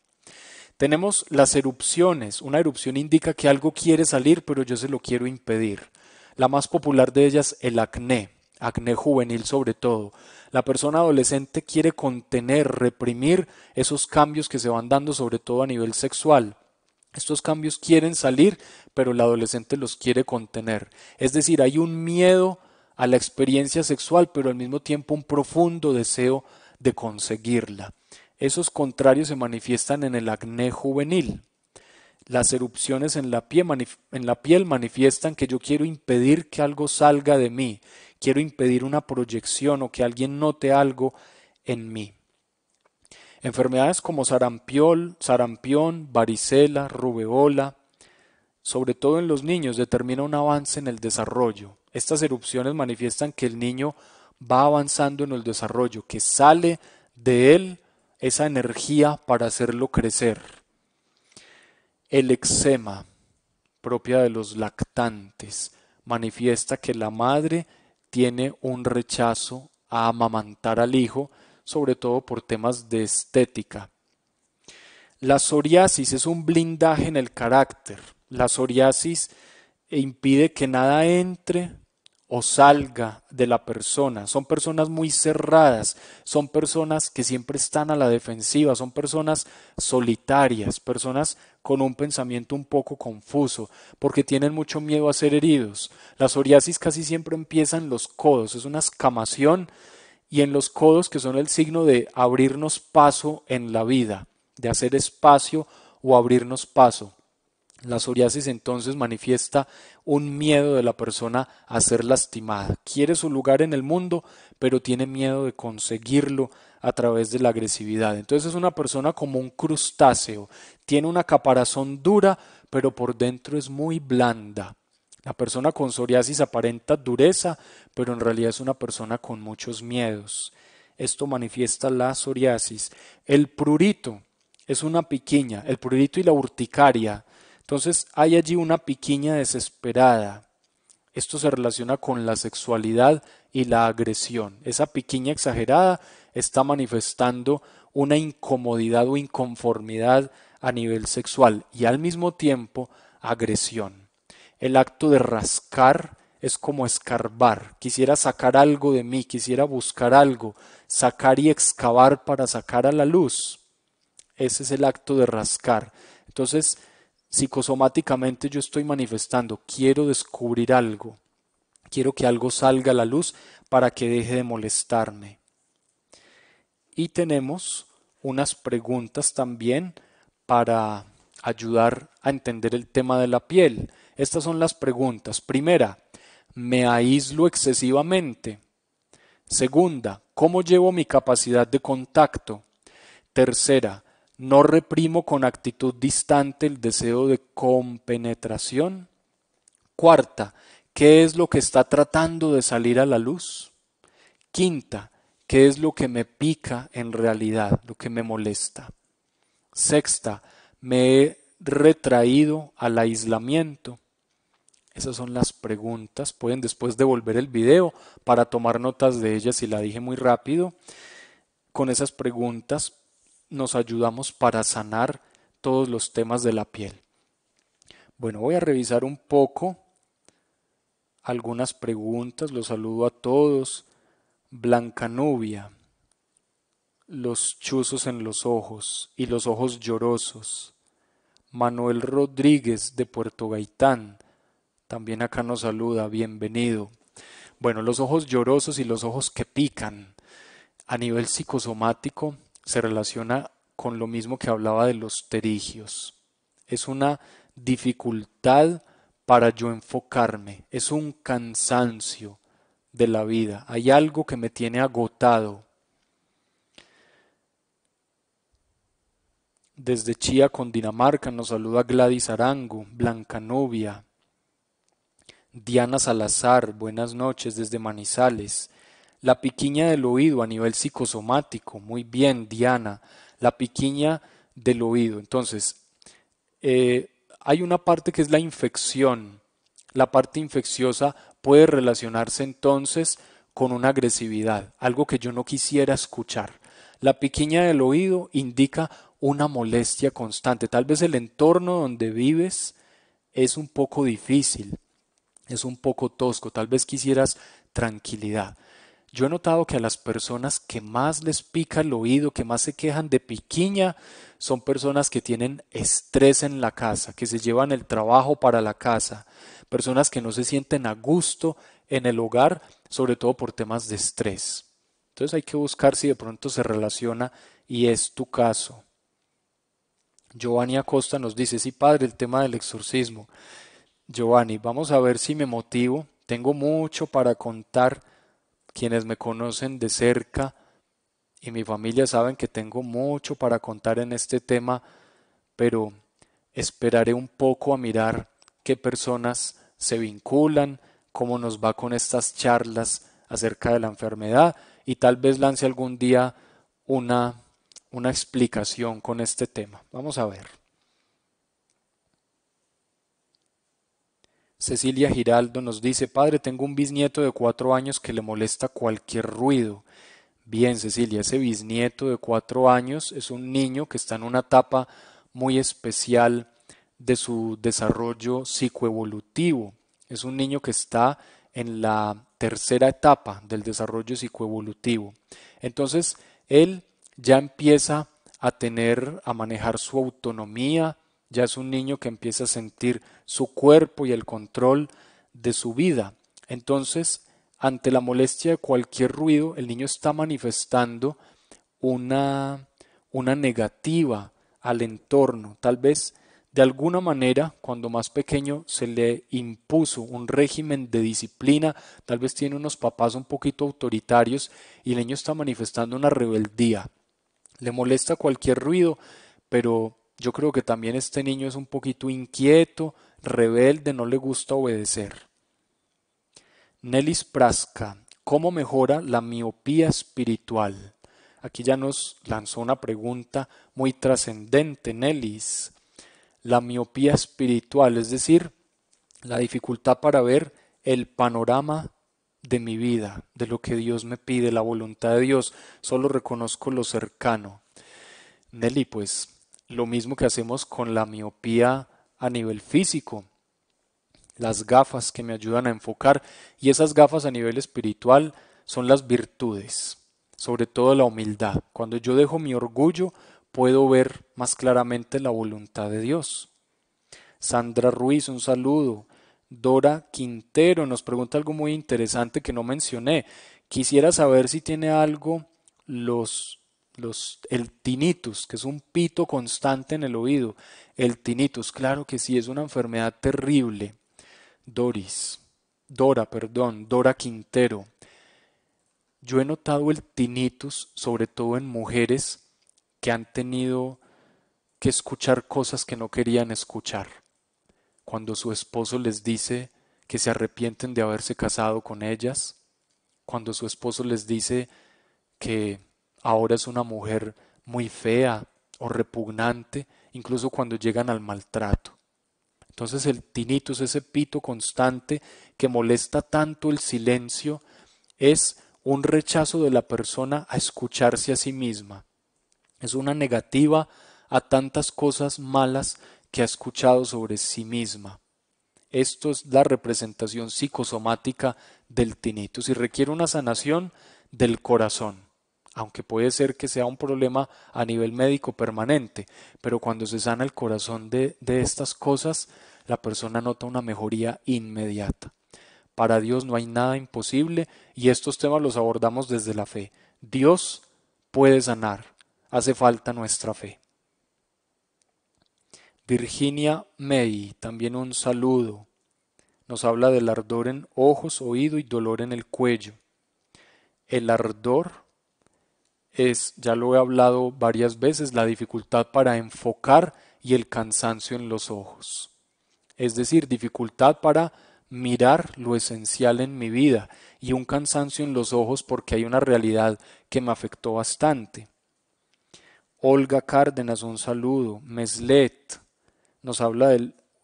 Tenemos las erupciones. Una erupción indica que algo quiere salir, pero yo se lo quiero impedir. La más popular de ellas, el acné acné juvenil sobre todo. La persona adolescente quiere contener, reprimir esos cambios que se van dando sobre todo a nivel sexual. Estos cambios quieren salir, pero el adolescente los quiere contener. Es decir, hay un miedo a la experiencia sexual, pero al mismo tiempo un profundo deseo de conseguirla. Esos contrarios se manifiestan en el acné juvenil. Las erupciones en la, piel en la piel manifiestan que yo quiero impedir que algo salga de mí quiero impedir una proyección o que alguien note algo en mí. Enfermedades como sarampión, sarampión, varicela, rubeola, sobre todo en los niños, determina un avance en el desarrollo. Estas erupciones manifiestan que el niño va avanzando en el desarrollo, que sale de él esa energía para hacerlo crecer. El eczema, propia de los lactantes, manifiesta que la madre tiene un rechazo a amamantar al hijo, sobre todo por temas de estética. La psoriasis es un blindaje en el carácter. La psoriasis impide que nada entre, o salga de la persona. Son personas muy cerradas, son personas que siempre están a la defensiva, son personas solitarias, personas con un pensamiento un poco confuso, porque tienen mucho miedo a ser heridos. La psoriasis casi siempre empieza en los codos, es una escamación y en los codos que son el signo de abrirnos paso en la vida, de hacer espacio o abrirnos paso. La psoriasis entonces manifiesta un miedo de la persona a ser lastimada. Quiere su lugar en el mundo, pero tiene miedo de conseguirlo a través de la agresividad. Entonces es una persona como un crustáceo. Tiene una caparazón dura, pero por dentro es muy blanda. La persona con psoriasis aparenta dureza, pero en realidad es una persona con muchos miedos. Esto manifiesta la psoriasis. El prurito es una piquiña. El prurito y la urticaria entonces hay allí una piquiña desesperada. Esto se relaciona con la sexualidad y la agresión. Esa piquiña exagerada está manifestando una incomodidad o inconformidad a nivel sexual y al mismo tiempo agresión. El acto de rascar es como escarbar. Quisiera sacar algo de mí, quisiera buscar algo, sacar y excavar para sacar a la luz. Ese es el acto de rascar. Entonces, psicosomáticamente yo estoy manifestando, quiero descubrir algo, quiero que algo salga a la luz para que deje de molestarme. Y tenemos unas preguntas también para ayudar a entender el tema de la piel. Estas son las preguntas. Primera, ¿me aíslo excesivamente? Segunda, ¿cómo llevo mi capacidad de contacto? Tercera, no reprimo con actitud distante el deseo de compenetración. Cuarta, ¿qué es lo que está tratando de salir a la luz? Quinta, ¿qué es lo que me pica en realidad, lo que me molesta? Sexta, me he retraído al aislamiento. Esas son las preguntas. Pueden después devolver el video para tomar notas de ellas si la dije muy rápido. Con esas preguntas nos ayudamos para sanar todos los temas de la piel. Bueno, voy a revisar un poco algunas preguntas. Los saludo a todos. Blanca Nubia los chuzos en los ojos y los ojos llorosos. Manuel Rodríguez de Puerto Gaitán, también acá nos saluda, bienvenido. Bueno, los ojos llorosos y los ojos que pican. A nivel psicosomático, se relaciona con lo mismo que hablaba de los terigios. Es una dificultad para yo enfocarme, es un cansancio de la vida, hay algo que me tiene agotado. Desde Chía, con Dinamarca, nos saluda Gladys Arango, Blanca Novia Diana Salazar, buenas noches desde Manizales. La piquiña del oído a nivel psicosomático. Muy bien, Diana. La piquiña del oído. Entonces, eh, hay una parte que es la infección. La parte infecciosa puede relacionarse entonces con una agresividad, algo que yo no quisiera escuchar. La piquiña del oído indica una molestia constante. Tal vez el entorno donde vives es un poco difícil, es un poco tosco, tal vez quisieras tranquilidad. Yo he notado que a las personas que más les pica el oído, que más se quejan de piquiña, son personas que tienen estrés en la casa, que se llevan el trabajo para la casa, personas que no se sienten a gusto en el hogar, sobre todo por temas de estrés. Entonces hay que buscar si de pronto se relaciona y es tu caso. Giovanni Acosta nos dice, sí padre, el tema del exorcismo. Giovanni, vamos a ver si me motivo. Tengo mucho para contar quienes me conocen de cerca y mi familia saben que tengo mucho para contar en este tema, pero esperaré un poco a mirar qué personas se vinculan, cómo nos va con estas charlas acerca de la enfermedad y tal vez lance algún día una, una explicación con este tema. Vamos a ver. Cecilia Giraldo nos dice, padre, tengo un bisnieto de cuatro años que le molesta cualquier ruido. Bien, Cecilia, ese bisnieto de cuatro años es un niño que está en una etapa muy especial de su desarrollo psicoevolutivo. Es un niño que está en la tercera etapa del desarrollo psicoevolutivo. Entonces, él ya empieza a tener, a manejar su autonomía, ya es un niño que empieza a sentir su cuerpo y el control de su vida. Entonces, ante la molestia de cualquier ruido, el niño está manifestando una, una negativa al entorno. Tal vez, de alguna manera, cuando más pequeño se le impuso un régimen de disciplina, tal vez tiene unos papás un poquito autoritarios y el niño está manifestando una rebeldía. Le molesta cualquier ruido, pero yo creo que también este niño es un poquito inquieto, rebelde, no le gusta obedecer. Nelis Prasca, ¿cómo mejora la miopía espiritual? Aquí ya nos lanzó una pregunta muy trascendente, Nelis. La miopía espiritual, es decir, la dificultad para ver el panorama de mi vida, de lo que Dios me pide, la voluntad de Dios, solo reconozco lo cercano. Nelly, pues lo mismo que hacemos con la miopía a nivel físico, las gafas que me ayudan a enfocar y esas gafas a nivel espiritual son las virtudes, sobre todo la humildad. Cuando yo dejo mi orgullo, puedo ver más claramente la voluntad de Dios. Sandra Ruiz, un saludo. Dora Quintero nos pregunta algo muy interesante que no mencioné. Quisiera saber si tiene algo los el tinnitus, que es un pito constante en el oído. El tinnitus, claro que sí, es una enfermedad terrible. Doris, Dora, perdón, Dora Quintero. Yo he notado el tinnitus, sobre todo en mujeres que han tenido que escuchar cosas que no querían escuchar. Cuando su esposo les dice que se arrepienten de haberse casado con ellas, cuando su esposo les dice que ahora es una mujer muy fea o repugnante, incluso cuando llegan al maltrato. Entonces el tinnitus, ese pito constante que molesta tanto el silencio, es un rechazo de la persona a escucharse a sí misma. Es una negativa a tantas cosas malas que ha escuchado sobre sí misma. Esto es la representación psicosomática del tinnitus y requiere una sanación del corazón aunque puede ser que sea un problema a nivel médico permanente, pero cuando se sana el corazón de, estas cosas, la persona nota una mejoría inmediata. Para Dios no hay nada imposible y estos temas los abordamos desde la fe. Dios puede sanar, hace falta nuestra fe. Virginia May, también un saludo. Nos habla del ardor en ojos, oído y dolor en el cuello. El ardor es, ya lo he hablado varias veces, la dificultad para enfocar y el cansancio en los ojos. Es decir, dificultad para mirar lo esencial en mi vida y un cansancio en los ojos porque hay una realidad que me afectó bastante. Olga Cárdenas, un saludo. Meslet nos habla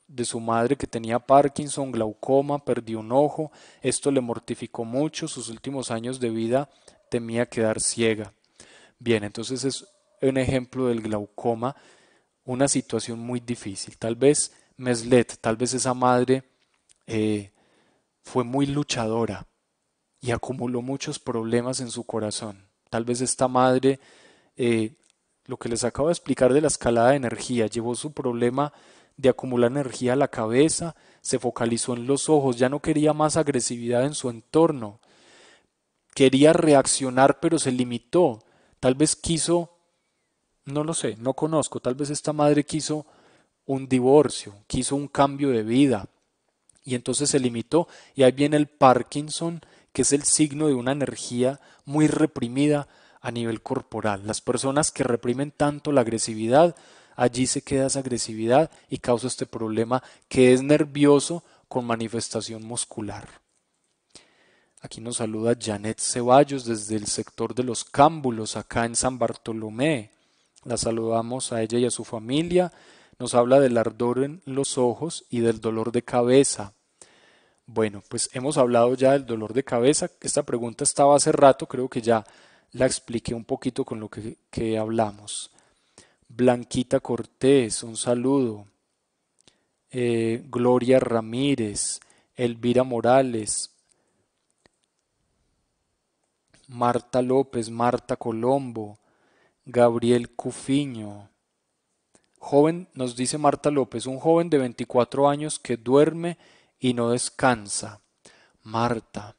de su madre que tenía Parkinson, glaucoma, perdió un ojo. Esto le mortificó mucho. Sus últimos años de vida temía quedar ciega. Bien, entonces es un ejemplo del glaucoma, una situación muy difícil. Tal vez Meslet, tal vez esa madre eh, fue muy luchadora y acumuló muchos problemas en su corazón. Tal vez esta madre, eh, lo que les acabo de explicar de la escalada de energía, llevó su problema de acumular energía a la cabeza, se focalizó en los ojos, ya no quería más agresividad en su entorno, quería reaccionar pero se limitó, Tal vez quiso, no lo sé, no conozco, tal vez esta madre quiso un divorcio, quiso un cambio de vida y entonces se limitó y ahí viene el Parkinson, que es el signo de una energía muy reprimida a nivel corporal. Las personas que reprimen tanto la agresividad, allí se queda esa agresividad y causa este problema que es nervioso con manifestación muscular. Aquí nos saluda Janet Ceballos desde el sector de los Cámbulos, acá en San Bartolomé. La saludamos a ella y a su familia. Nos habla del ardor en los ojos y del dolor de cabeza. Bueno, pues hemos hablado ya del dolor de cabeza. Esta pregunta estaba hace rato, creo que ya la expliqué un poquito con lo que, hablamos. Blanquita Cortés, un saludo. Eh, Gloria Ramírez, Elvira Morales, Marta López, Marta Colombo, Gabriel Cufiño. Joven, nos dice Marta López, un joven de 24 años que duerme y no descansa. Marta,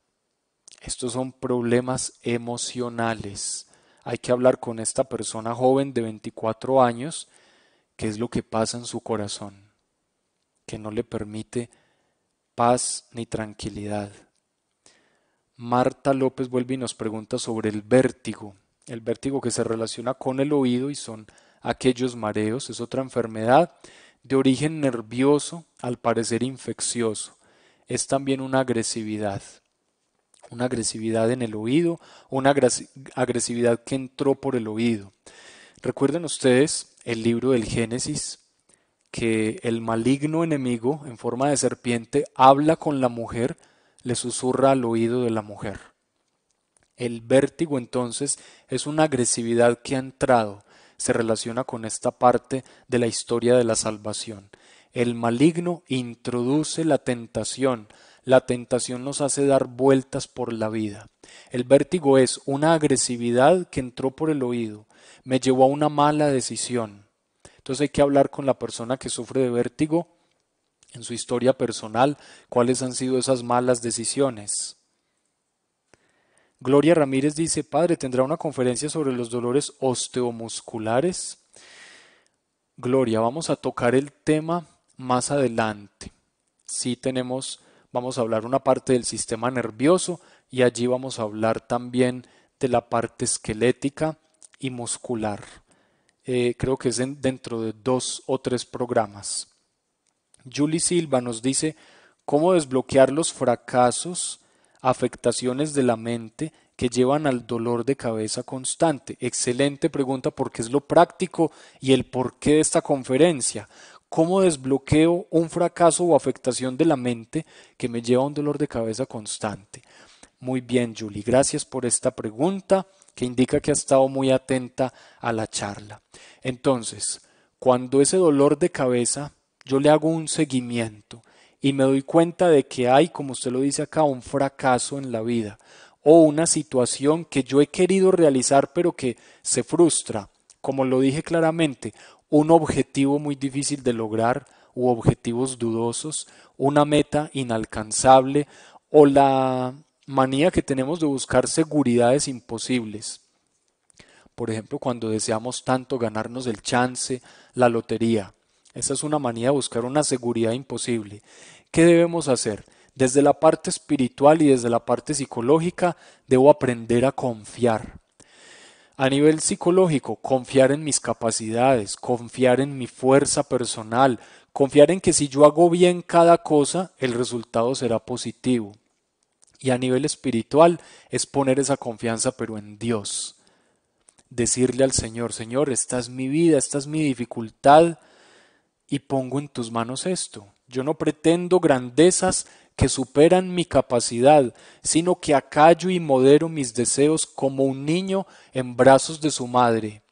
estos son problemas emocionales. Hay que hablar con esta persona joven de 24 años, qué es lo que pasa en su corazón, que no le permite paz ni tranquilidad. Marta López vuelve y nos pregunta sobre el vértigo, el vértigo que se relaciona con el oído y son aquellos mareos, es otra enfermedad de origen nervioso, al parecer infeccioso. Es también una agresividad, una agresividad en el oído, una agresividad que entró por el oído. Recuerden ustedes el libro del Génesis, que el maligno enemigo, en forma de serpiente, habla con la mujer le susurra al oído de la mujer. El vértigo entonces es una agresividad que ha entrado, se relaciona con esta parte de la historia de la salvación. El maligno introduce la tentación, la tentación nos hace dar vueltas por la vida. El vértigo es una agresividad que entró por el oído, me llevó a una mala decisión. Entonces hay que hablar con la persona que sufre de vértigo en su historia personal cuáles han sido esas malas decisiones. Gloria Ramírez dice, padre, ¿tendrá una conferencia sobre los dolores osteomusculares? Gloria, vamos a tocar el tema más adelante. Sí tenemos, vamos a hablar una parte del sistema nervioso y allí vamos a hablar también de la parte esquelética y muscular. Eh, creo que es dentro de dos o tres programas. Julie Silva nos dice cómo desbloquear los fracasos, afectaciones de la mente que llevan al dolor de cabeza constante. Excelente pregunta porque es lo práctico y el porqué de esta conferencia. ¿Cómo desbloqueo un fracaso o afectación de la mente que me lleva a un dolor de cabeza constante? Muy bien, Julie, gracias por esta pregunta que indica que ha estado muy atenta a la charla. Entonces, cuando ese dolor de cabeza yo le hago un seguimiento y me doy cuenta de que hay, como usted lo dice acá, un fracaso en la vida o una situación que yo he querido realizar pero que se frustra, como lo dije claramente, un objetivo muy difícil de lograr u objetivos dudosos, una meta inalcanzable o la manía que tenemos de buscar seguridades imposibles. Por ejemplo, cuando deseamos tanto ganarnos el chance, la lotería, esa es una manía de buscar una seguridad imposible. ¿Qué debemos hacer? Desde la parte espiritual y desde la parte psicológica debo aprender a confiar. A nivel psicológico, confiar en mis capacidades, confiar en mi fuerza personal, confiar en que si yo hago bien cada cosa, el resultado será positivo. Y a nivel espiritual es poner esa confianza pero en Dios. Decirle al Señor, Señor, esta es mi vida, esta es mi dificultad, y pongo en tus manos esto. Yo no pretendo grandezas que superan mi capacidad, sino que acallo y modero mis deseos como un niño en brazos de su madre.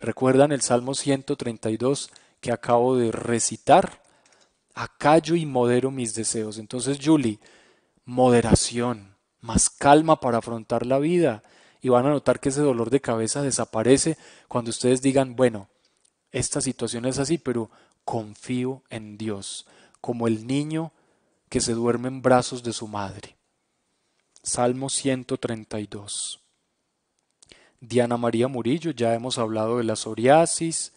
¿Recuerdan el Salmo 132 que acabo de recitar? Acallo y modero mis deseos. Entonces, Julie, moderación, más calma para afrontar la vida. Y van a notar que ese dolor de cabeza desaparece cuando ustedes digan, bueno, esta situación es así, pero confío en Dios, como el niño que se duerme en brazos de su madre. Salmo 132. Diana María Murillo, ya hemos hablado de la psoriasis.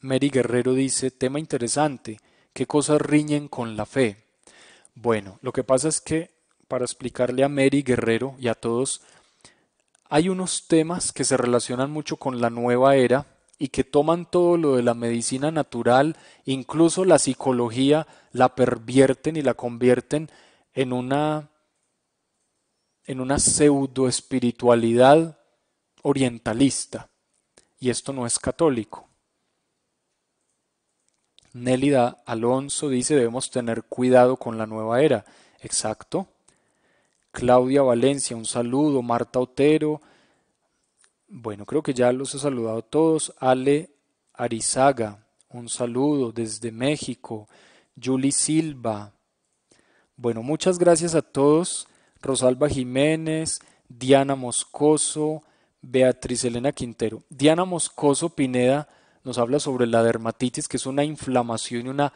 Mary Guerrero dice, tema interesante, ¿qué cosas riñen con la fe? Bueno, lo que pasa es que para explicarle a Mary Guerrero y a todos, hay unos temas que se relacionan mucho con la nueva era y que toman todo lo de la medicina natural, incluso la psicología, la pervierten y la convierten en una en una pseudo espiritualidad orientalista. Y esto no es católico. Nélida Alonso dice debemos tener cuidado con la nueva era. Exacto. Claudia Valencia, un saludo. Marta Otero, bueno, creo que ya los he saludado todos. Ale Arizaga, un saludo desde México. Julie Silva. Bueno, muchas gracias a todos. Rosalba Jiménez, Diana Moscoso, Beatriz Elena Quintero. Diana Moscoso Pineda nos habla sobre la dermatitis, que es una inflamación y una...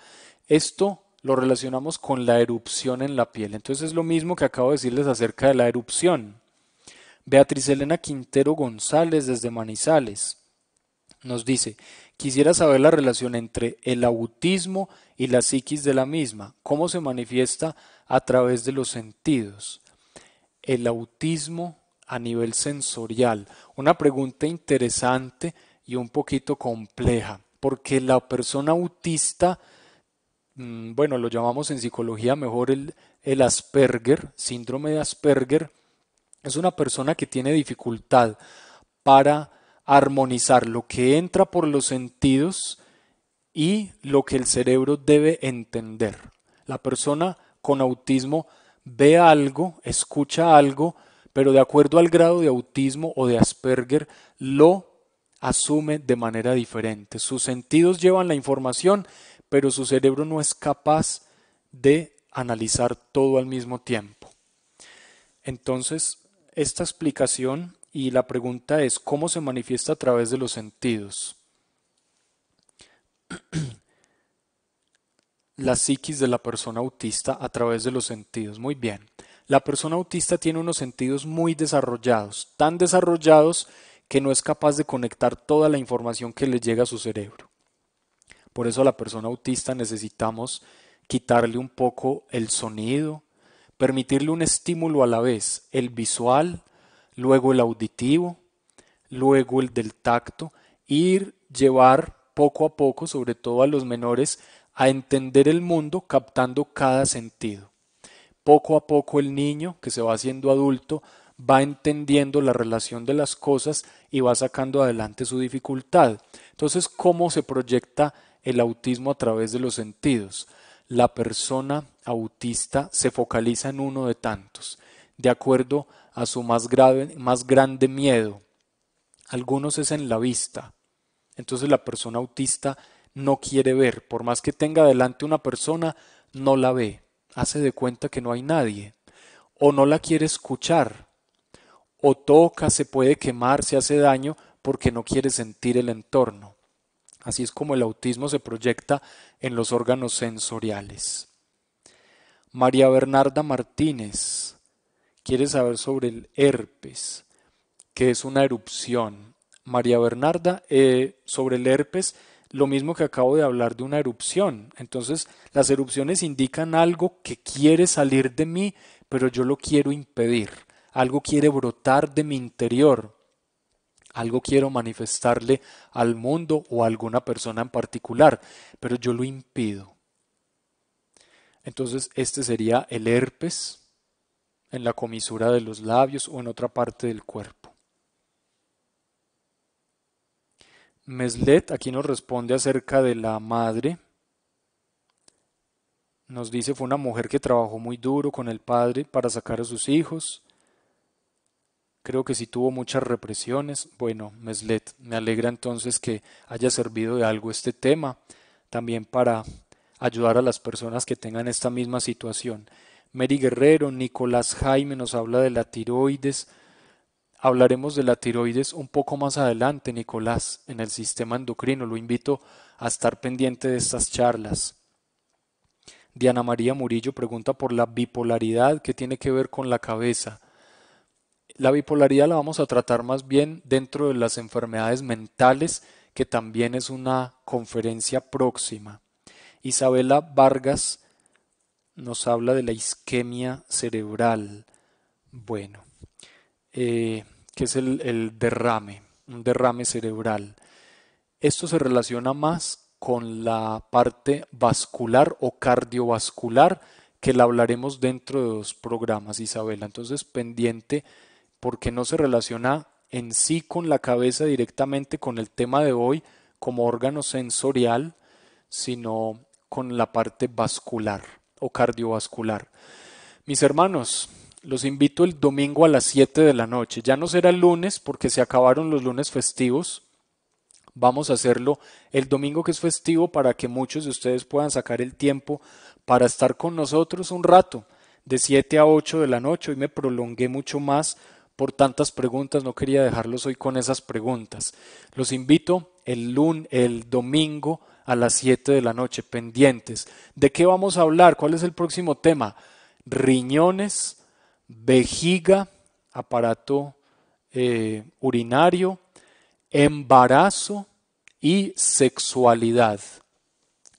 Esto lo relacionamos con la erupción en la piel. Entonces es lo mismo que acabo de decirles acerca de la erupción. Beatriz Elena Quintero González desde Manizales nos dice, quisiera saber la relación entre el autismo y la psiquis de la misma, cómo se manifiesta a través de los sentidos. El autismo a nivel sensorial. Una pregunta interesante y un poquito compleja, porque la persona autista, mm, bueno, lo llamamos en psicología mejor el, el Asperger, síndrome de Asperger, es una persona que tiene dificultad para armonizar lo que entra por los sentidos y lo que el cerebro debe entender. La persona con autismo ve algo, escucha algo, pero de acuerdo al grado de autismo o de Asperger lo asume de manera diferente. Sus sentidos llevan la información, pero su cerebro no es capaz de analizar todo al mismo tiempo. Entonces, esta explicación y la pregunta es cómo se manifiesta a través de los sentidos. la psiquis de la persona autista a través de los sentidos. Muy bien. La persona autista tiene unos sentidos muy desarrollados, tan desarrollados que no es capaz de conectar toda la información que le llega a su cerebro. Por eso a la persona autista necesitamos quitarle un poco el sonido, permitirle un estímulo a la vez, el visual, luego el auditivo, luego el del tacto, ir llevar poco a poco, sobre todo a los menores, a entender el mundo captando cada sentido. Poco a poco el niño que se va haciendo adulto va entendiendo la relación de las cosas y va sacando adelante su dificultad. Entonces, ¿cómo se proyecta el autismo a través de los sentidos? la persona autista se focaliza en uno de tantos, de acuerdo a su más, grave, más grande miedo. Algunos es en la vista. Entonces la persona autista no quiere ver. Por más que tenga delante una persona, no la ve. Hace de cuenta que no hay nadie. O no la quiere escuchar. O toca, se puede quemar, se hace daño porque no quiere sentir el entorno. Así es como el autismo se proyecta en los órganos sensoriales. María Bernarda Martínez quiere saber sobre el herpes, que es una erupción. María Bernarda, eh, sobre el herpes, lo mismo que acabo de hablar de una erupción. Entonces, las erupciones indican algo que quiere salir de mí, pero yo lo quiero impedir. Algo quiere brotar de mi interior, algo quiero manifestarle al mundo o a alguna persona en particular, pero yo lo impido. Entonces este sería el herpes en la comisura de los labios o en otra parte del cuerpo. Meslet aquí nos responde acerca de la madre. Nos dice fue una mujer que trabajó muy duro con el padre para sacar a sus hijos creo que sí tuvo muchas represiones. Bueno, Meslet, me alegra entonces que haya servido de algo este tema, también para ayudar a las personas que tengan esta misma situación. Mary Guerrero, Nicolás Jaime nos habla de la tiroides. Hablaremos de la tiroides un poco más adelante, Nicolás, en el sistema endocrino. Lo invito a estar pendiente de estas charlas. Diana María Murillo pregunta por la bipolaridad que tiene que ver con la cabeza la bipolaridad la vamos a tratar más bien dentro de las enfermedades mentales, que también es una conferencia próxima. Isabela Vargas nos habla de la isquemia cerebral. Bueno, eh, que es el, derrame, un derrame cerebral. Esto se relaciona más con la parte vascular o cardiovascular, que la hablaremos dentro de los programas, Isabela. Entonces, pendiente porque no se relaciona en sí con la cabeza directamente con el tema de hoy como órgano sensorial, sino con la parte vascular o cardiovascular. Mis hermanos, los invito el domingo a las 7 de la noche. Ya no será el lunes porque se acabaron los lunes festivos. Vamos a hacerlo el domingo que es festivo para que muchos de ustedes puedan sacar el tiempo para estar con nosotros un rato, de 7 a 8 de la noche. Hoy me prolongué mucho más por tantas preguntas, no quería dejarlos hoy con esas preguntas. Los invito el lunes, el domingo a las 7 de la noche, pendientes. ¿De qué vamos a hablar? ¿Cuál es el próximo tema? Riñones, vejiga, aparato eh, urinario, embarazo y sexualidad.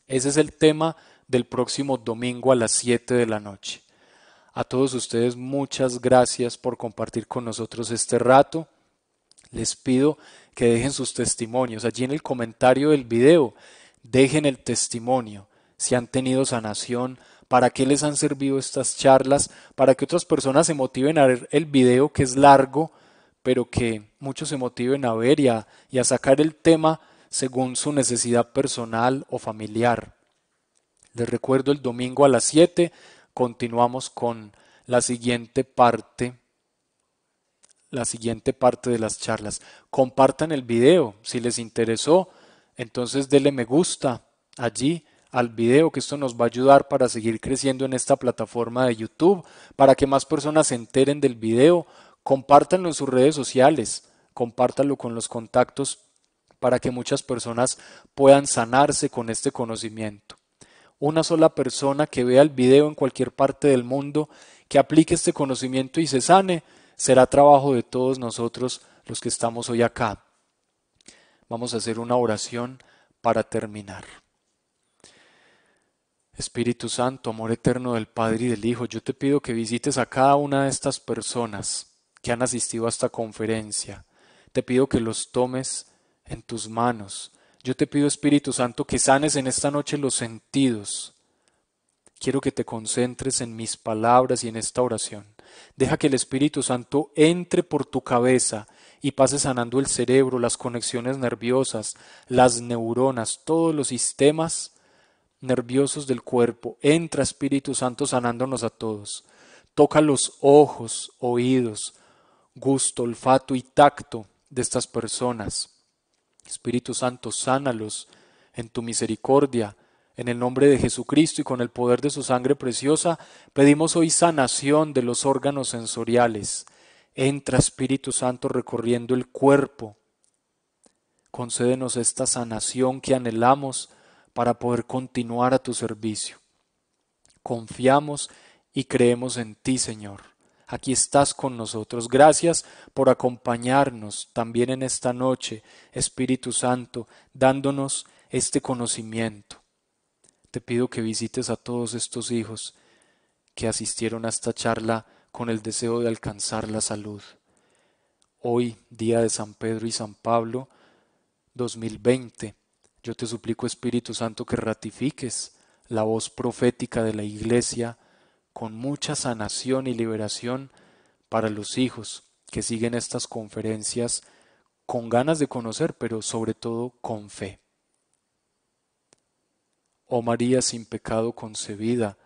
Ese es el tema del próximo domingo a las 7 de la noche. A todos ustedes muchas gracias por compartir con nosotros este rato. Les pido que dejen sus testimonios. Allí en el comentario del video, dejen el testimonio. Si han tenido sanación, para qué les han servido estas charlas, para que otras personas se motiven a ver el video que es largo, pero que muchos se motiven a ver y a, sacar el tema según su necesidad personal o familiar. Les recuerdo el domingo a las 7 continuamos con la siguiente parte, la siguiente parte de las charlas. Compartan el video si les interesó, entonces denle me gusta allí al video, que esto nos va a ayudar para seguir creciendo en esta plataforma de YouTube, para que más personas se enteren del video, compártanlo en sus redes sociales, compártanlo con los contactos para que muchas personas puedan sanarse con este conocimiento una sola persona que vea el video en cualquier parte del mundo, que aplique este conocimiento y se sane, será trabajo de todos nosotros los que estamos hoy acá. Vamos a hacer una oración para terminar. Espíritu Santo, amor eterno del Padre y del Hijo, yo te pido que visites a cada una de estas personas que han asistido a esta conferencia. Te pido que los tomes en tus manos, yo te pido, Espíritu Santo, que sanes en esta noche los sentidos. Quiero que te concentres en mis palabras y en esta oración. Deja que el Espíritu Santo entre por tu cabeza y pase sanando el cerebro, las conexiones nerviosas, las neuronas, todos los sistemas nerviosos del cuerpo. Entra Espíritu Santo sanándonos a todos. Toca los ojos, oídos, gusto, olfato y tacto de estas personas. Espíritu Santo, sánalos en tu misericordia. En el nombre de Jesucristo y con el poder de su sangre preciosa, pedimos hoy sanación de los órganos sensoriales. Entra Espíritu Santo recorriendo el cuerpo. Concédenos esta sanación que anhelamos para poder continuar a tu servicio. Confiamos y creemos en ti, Señor aquí estás con nosotros. Gracias por acompañarnos también en esta noche, Espíritu Santo, dándonos este conocimiento. Te pido que visites a todos estos hijos que asistieron a esta charla con el deseo de alcanzar la salud. Hoy, día de San Pedro y San Pablo, 2020, yo te suplico, Espíritu Santo, que ratifiques la voz profética de la Iglesia, con mucha sanación y liberación para los hijos que siguen estas conferencias con ganas de conocer, pero sobre todo con fe. Oh María sin pecado concebida,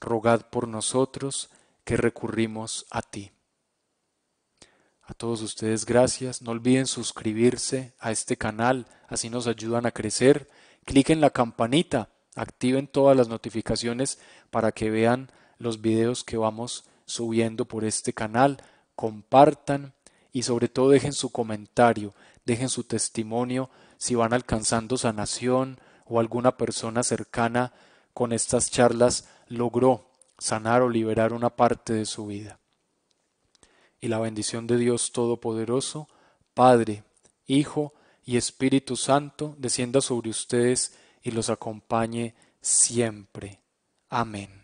rogad por nosotros que recurrimos a ti. A todos ustedes gracias, no olviden suscribirse a este canal, así nos ayudan a crecer, cliquen la campanita, activen todas las notificaciones para que vean los videos que vamos subiendo por este canal, compartan y sobre todo dejen su comentario, dejen su testimonio si van alcanzando sanación o alguna persona cercana con estas charlas logró sanar o liberar una parte de su vida. Y la bendición de Dios Todopoderoso, Padre, Hijo y Espíritu Santo, descienda sobre ustedes y los acompañe siempre. Amén.